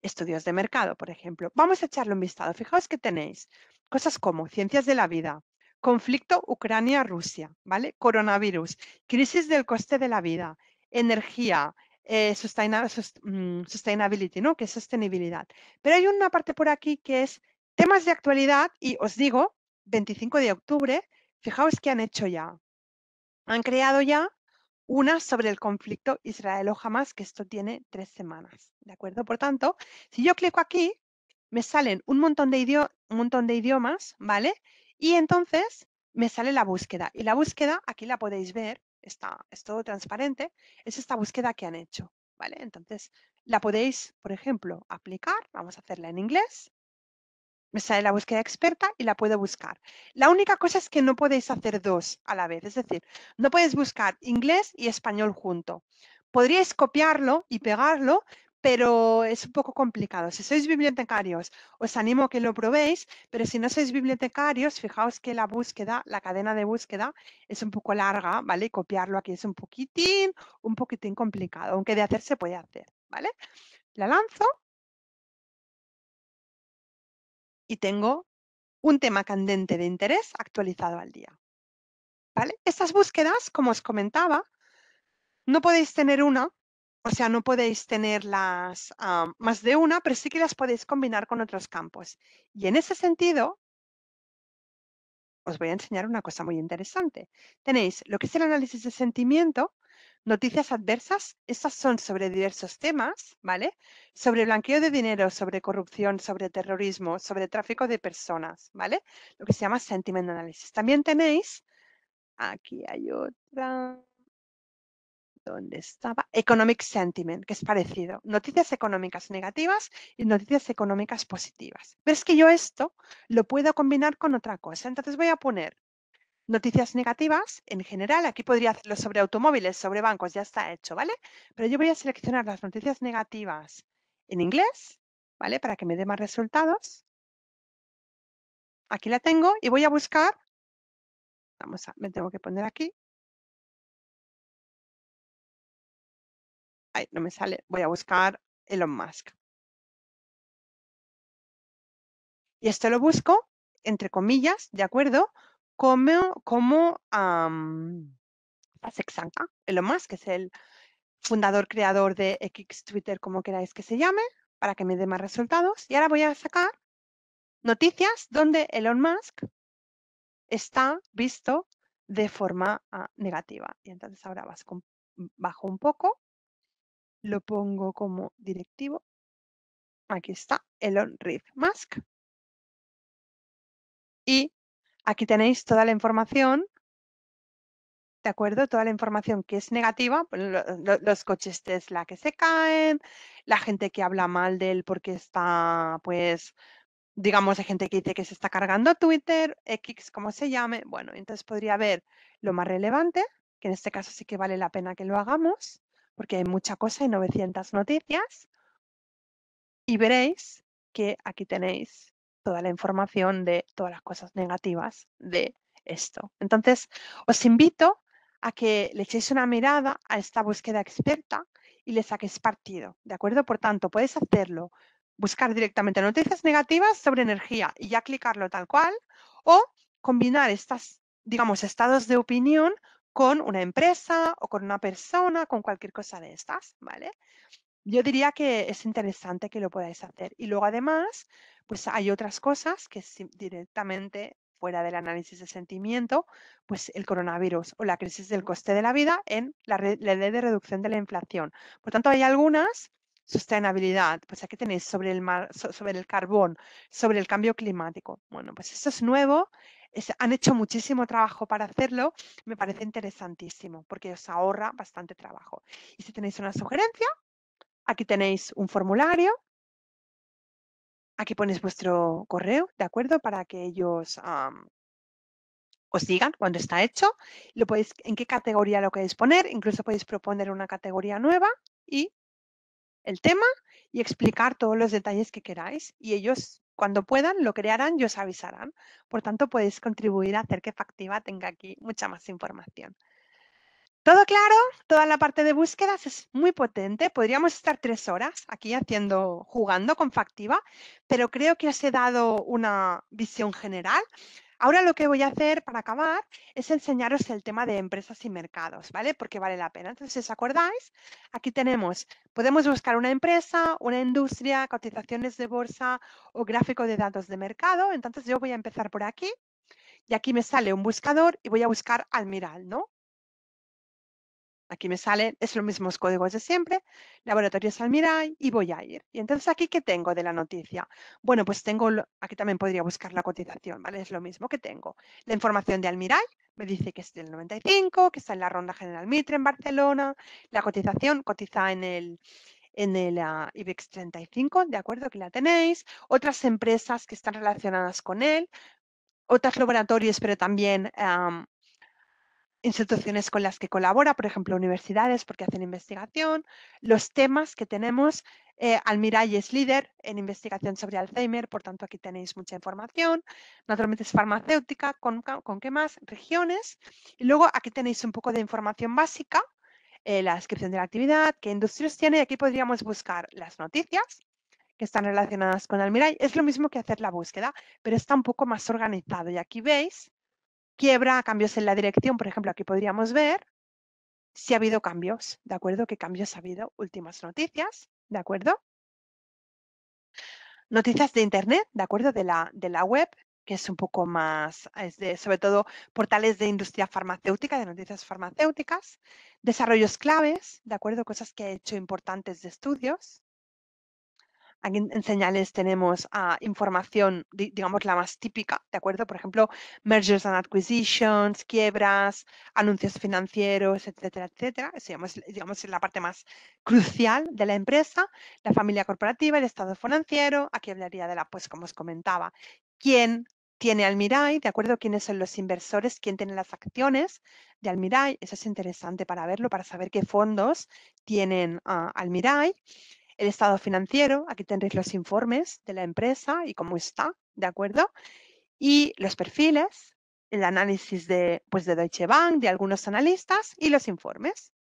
Estudios de mercado, por ejemplo. Vamos a echarle un vistazo. Fijaos que tenéis cosas como ciencias de la vida, conflicto Ucrania-Rusia, ¿vale? Coronavirus, crisis del coste de la vida, energía, eh, mm, sustainability, ¿no? Que es sostenibilidad. Pero hay una parte por aquí que es temas de actualidad y os digo, 25 de octubre, fijaos qué han hecho ya. Han creado ya una sobre el conflicto Israel-Hamas, que esto tiene tres semanas, ¿de acuerdo? Por tanto, si yo clico aquí, me salen un montón de, un montón de idiomas, ¿vale? Y entonces me sale la búsqueda. Y la búsqueda, aquí la podéis ver, está, es todo transparente, es esta búsqueda que han hecho, ¿vale? Entonces, la podéis, por ejemplo, aplicar, vamos a hacerla en inglés, me sale la búsqueda experta y la puedo buscar. La única cosa es que no podéis hacer dos a la vez, es decir, no podéis buscar inglés y español junto. Podríais copiarlo y pegarlo, pero es un poco complicado. Si sois bibliotecarios, os animo a que lo probéis, pero si no sois bibliotecarios, fijaos que la búsqueda, la cadena de búsqueda es un poco larga, ¿vale? Y copiarlo aquí es un poquitín, un poquitín complicado, aunque de hacer se puede hacer, ¿vale? La lanzo y tengo un tema candente de interés actualizado al día. ¿Vale? Estas búsquedas, como os comentaba, no podéis tener una o sea, no podéis tenerlas más de una, pero sí que las podéis combinar con otros campos. Y en ese sentido, os voy a enseñar una cosa muy interesante. Tenéis lo que es el análisis de sentimiento, noticias adversas, estas son sobre diversos temas, ¿vale? Sobre blanqueo de dinero, sobre corrupción, sobre terrorismo, sobre tráfico de personas, ¿vale? Lo que se llama sentiment analysis. También tenéis, aquí hay otra, donde estaba? Economic Sentiment, que es parecido. Noticias económicas negativas y noticias económicas positivas. Pero es que yo esto lo puedo combinar con otra cosa. Entonces voy a poner noticias negativas en general. Aquí podría hacerlo sobre automóviles, sobre bancos, ya está hecho, ¿vale? Pero yo voy a seleccionar las noticias negativas en inglés, ¿vale? Para que me dé más resultados. Aquí la tengo y voy a buscar. Vamos a, me tengo que poner aquí no me sale. Voy a buscar Elon Musk. Y esto lo busco, entre comillas, ¿de acuerdo? Como, como Elon Musk, que es el fundador, creador de X Twitter, como queráis que se llame, para que me dé más resultados. Y ahora voy a sacar noticias donde Elon Musk está visto de forma ah, negativa. Y entonces ahora vas bajo un poco lo pongo como directivo. Aquí está, Elon Musk. Y aquí tenéis toda la información, ¿de acuerdo? Toda la información que es negativa, pues, los, coches Tesla que se caen, la gente que habla mal de él porque está, pues, digamos, hay gente que dice que se está cargando Twitter, X, como se llame. Bueno, entonces podría ver lo más relevante, que en este caso sí que vale la pena que lo hagamos porque hay mucha cosa y 900 noticias. Y veréis que aquí tenéis toda la información de todas las cosas negativas de esto. Entonces, os invito a que le echéis una mirada a esta búsqueda experta y le saquéis partido, ¿de acuerdo? Por tanto, podéis hacerlo, buscar directamente noticias negativas sobre energía y ya clicarlo tal cual, o combinar estos digamos, estados de opinión con una empresa o con una persona, con cualquier cosa de estas, ¿vale? Yo diría que es interesante que lo podáis hacer. Y luego además, pues hay otras cosas que directamente fuera del análisis de sentimiento, pues el coronavirus o la crisis del coste de la vida en la, ley de reducción de la inflación. Por tanto, hay algunas sostenibilidad, pues aquí tenéis sobre el, sobre el carbón, sobre el cambio climático. Bueno, pues eso es nuevo han hecho muchísimo trabajo para hacerlo, me parece interesantísimo porque os ahorra bastante trabajo. Y si tenéis una sugerencia, aquí tenéis un formulario, aquí ponéis vuestro correo, ¿de acuerdo? Para que ellos os digan cuando está hecho, lo podéis, en qué categoría lo queréis poner, incluso podéis proponer una categoría nueva y el tema y explicar todos los detalles que queráis y ellos cuando puedan, lo crearán y os avisarán. Por tanto, podéis contribuir a hacer que Factiva tenga aquí mucha más información. Todo claro, toda la parte de búsquedas es muy potente. Podríamos estar tres horas aquí haciendo, jugando con Factiva, pero creo que os he dado una visión general Ahora lo que voy a hacer para acabar es enseñaros el tema de empresas y mercados, ¿vale? Porque vale la pena. Entonces, si os acordáis, aquí tenemos, podemos buscar una empresa, una industria, cotizaciones de bolsa o gráfico de datos de mercado. Entonces, yo voy a empezar por aquí y aquí me sale un buscador y voy a buscar Almiral, ¿no? Aquí me sale, es los mismos códigos de siempre, Laboratorios Almiray y voy a ir. Y entonces aquí, ¿qué tengo de la noticia? Bueno, pues tengo, aquí también podría buscar la cotización, ¿vale? Es lo mismo que tengo. La información de Almiray me dice que es del 95, que está en la Ronda General Mitre en Barcelona. La cotización cotiza en el, en el ah, IBEX 35, de acuerdo, que la tenéis. Otras empresas que están relacionadas con él, otros laboratorios, pero también instituciones con las que colabora, por ejemplo, universidades porque hacen investigación, los temas que tenemos. Eh, Almiray es líder en investigación sobre Alzheimer, por tanto aquí tenéis mucha información. Naturalmente es farmacéutica, con, qué más, regiones. Y luego aquí tenéis un poco de información básica, eh, la descripción de la actividad, qué industrias tiene. Y aquí podríamos buscar las noticias que están relacionadas con Almiray. Es lo mismo que hacer la búsqueda, pero está un poco más organizado. Y aquí veis quiebra, cambios en la dirección, por ejemplo, aquí podríamos ver si ha habido cambios, ¿de acuerdo? ¿Qué cambios ha habido? Últimas noticias, ¿de acuerdo? Noticias de Internet, ¿de acuerdo? De la, web, que es un poco más, es de, sobre todo portales de industria farmacéutica, de noticias farmacéuticas, desarrollos claves, ¿de acuerdo? Cosas que ha hecho importantes de estudios, Aquí en, señales tenemos ah, información, digamos, la más típica, ¿de acuerdo? Por ejemplo, mergers and acquisitions, quiebras, anuncios financieros, etcétera, etcétera. Eso digamos, digamos, es la parte más crucial de la empresa, la familia corporativa, el estado financiero. Aquí hablaría de la, pues, como os comentaba, quién tiene Almirai, ¿de acuerdo? ¿Quiénes son los inversores? ¿Quién tiene las acciones de Almirai? Eso es interesante para verlo, para saber qué fondos tienen uh, el estado financiero, aquí tendréis los informes de la empresa y cómo está, ¿de acuerdo? Y los perfiles, el análisis de, pues, de Deutsche Bank, de algunos analistas y los informes.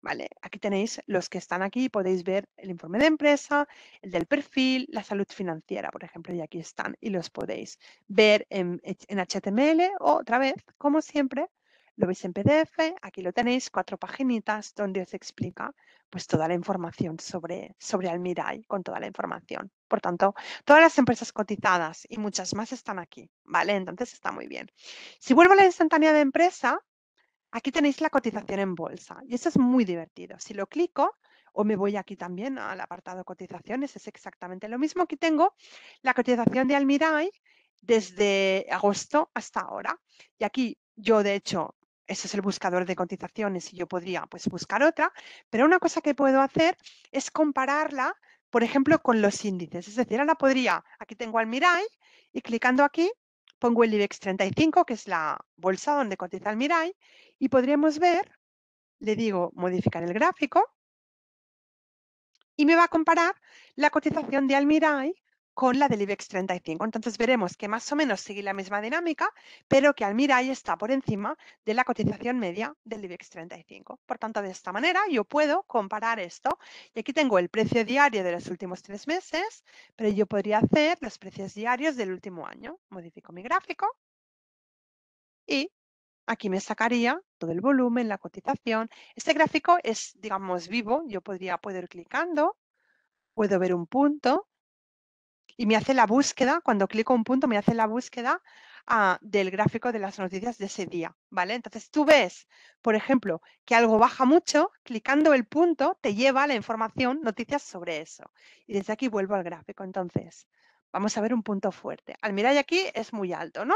Vale, aquí tenéis los que están aquí, podéis ver el informe de empresa, el del perfil, la salud financiera, por ejemplo, y aquí están y los podéis ver en, en HTML o otra vez, como siempre, lo veis en PDF, aquí lo tenéis, cuatro paginitas donde os explica pues toda la información sobre, sobre Almiray con toda la información. Por tanto, todas las empresas cotizadas y muchas más están aquí, ¿vale? Entonces está muy bien. Si vuelvo a la instantánea de empresa, aquí tenéis la cotización en bolsa y eso es muy divertido. Si lo clico, o me voy aquí también al apartado cotizaciones, es exactamente lo mismo. que tengo la cotización de Almiray desde agosto hasta ahora. Y aquí yo, de hecho, ese es el buscador de cotizaciones y yo podría pues buscar otra, pero una cosa que puedo hacer es compararla, por ejemplo, con los índices. Es decir, ahora podría, aquí tengo al y clicando aquí pongo el IBEX 35, que es la bolsa donde cotiza el Mirai, y podríamos ver, le digo modificar el gráfico, y me va a comparar la cotización de Almirai con la del IBEX 35. Entonces veremos que más o menos sigue la misma dinámica, pero que al ahí está por encima de la cotización media del IBEX 35. Por tanto, de esta manera yo puedo comparar esto. Y aquí tengo el precio diario de los últimos tres meses, pero yo podría hacer los precios diarios del último año. Modifico mi gráfico y aquí me sacaría todo el volumen, la cotización. Este gráfico es, digamos, vivo. Yo podría poder clicando, puedo ver un punto y me hace la búsqueda, cuando clico un punto, me hace la búsqueda ah, del gráfico de las noticias de ese día, ¿vale? Entonces tú ves, por ejemplo, que algo baja mucho, clicando el punto te lleva la información, noticias sobre eso. Y desde aquí vuelvo al gráfico, entonces vamos a ver un punto fuerte. Al mirar aquí es muy alto, ¿no?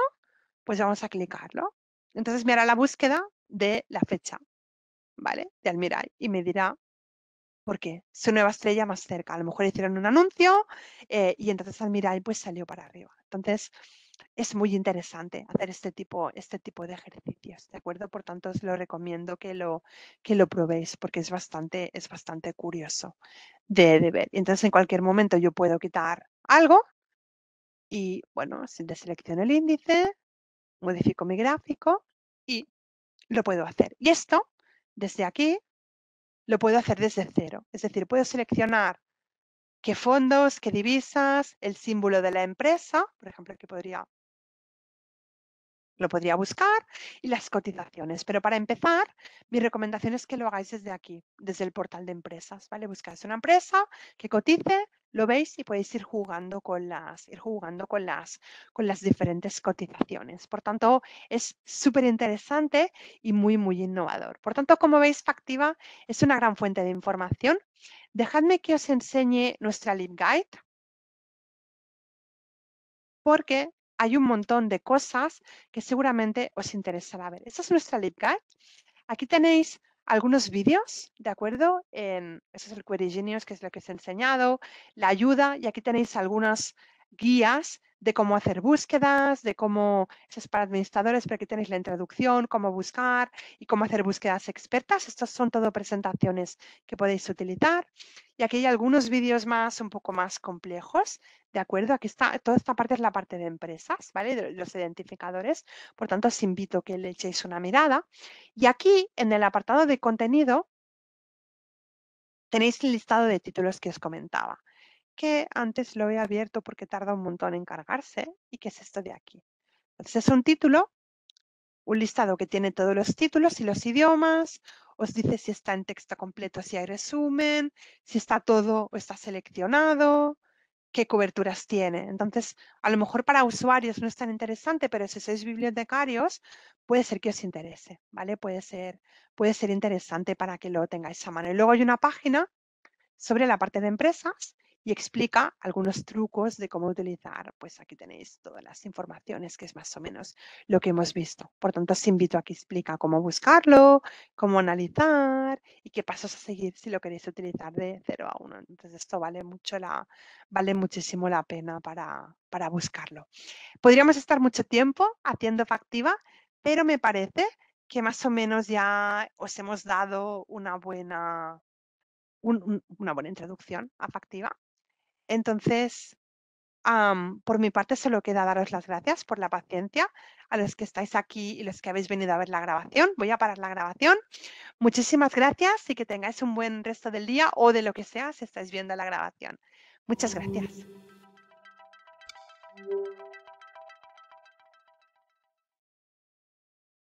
Pues vamos a clicarlo. Entonces me hará la búsqueda de la fecha, ¿vale? De Almiray y me dirá porque su nueva estrella más cerca. A lo mejor hicieron un anuncio eh, y entonces Admiral pues salió para arriba. Entonces es muy interesante hacer este tipo, este tipo de ejercicios, ¿de acuerdo? Por tanto, os lo recomiendo que lo, que lo probéis porque es bastante, es bastante curioso de, de ver. Entonces, en cualquier momento yo puedo quitar algo y, bueno, deselecciono el índice, modifico mi gráfico y lo puedo hacer. Y esto, desde aquí, lo puedo hacer desde cero. Es decir, puedo seleccionar qué fondos, qué divisas, el símbolo de la empresa, por ejemplo, que podría lo podría buscar y las cotizaciones. Pero para empezar, mi recomendación es que lo hagáis desde aquí, desde el portal de empresas, ¿vale? Buscáis una empresa que cotice, lo veis y podéis ir jugando con las, ir jugando con las, con las diferentes cotizaciones. Por tanto, es súper interesante y muy, muy innovador. Por tanto, como veis, Factiva es una gran fuente de información. Dejadme que os enseñe nuestra guide porque hay un montón de cosas que seguramente os interesará ver. Esta es nuestra guide Aquí tenéis algunos vídeos, ¿de acuerdo? En, ese es el Query Genius, que es lo que os he enseñado, la ayuda, y aquí tenéis algunas guías de cómo hacer búsquedas, de cómo, es para administradores, pero aquí tenéis la introducción, cómo buscar y cómo hacer búsquedas expertas. Estas son todo presentaciones que podéis utilizar. Y aquí hay algunos vídeos más, un poco más complejos, ¿de acuerdo? Aquí está, toda esta parte es la parte de empresas, ¿vale? los identificadores, por tanto os invito a que le echéis una mirada. Y aquí, en el apartado de contenido, tenéis el listado de títulos que os comentaba que antes lo he abierto porque tarda un montón en cargarse y que es esto de aquí. Entonces es un título, un listado que tiene todos los títulos y los idiomas, os dice si está en texto completo, si hay resumen, si está todo o está seleccionado, qué coberturas tiene. Entonces, a lo mejor para usuarios no es tan interesante, pero si sois bibliotecarios, puede ser que os interese, ¿vale? Puede ser, puede ser interesante para que lo tengáis a mano. Y luego hay una página sobre la parte de empresas y explica algunos trucos de cómo utilizar. Pues aquí tenéis todas las informaciones, que es más o menos lo que hemos visto. Por tanto, os invito a que explica cómo buscarlo, cómo analizar y qué pasos a seguir si lo queréis utilizar de 0 a 1. Entonces, esto vale, mucho la, vale muchísimo la pena para, buscarlo. Podríamos estar mucho tiempo haciendo factiva, pero me parece que más o menos ya os hemos dado una buena, una buena introducción a Factiva entonces, por mi parte, solo queda daros las gracias por la paciencia a los que estáis aquí y los que habéis venido a ver la grabación. Voy a parar la grabación. Muchísimas gracias y que tengáis un buen resto del día o de lo que sea si estáis viendo la grabación. Muchas gracias.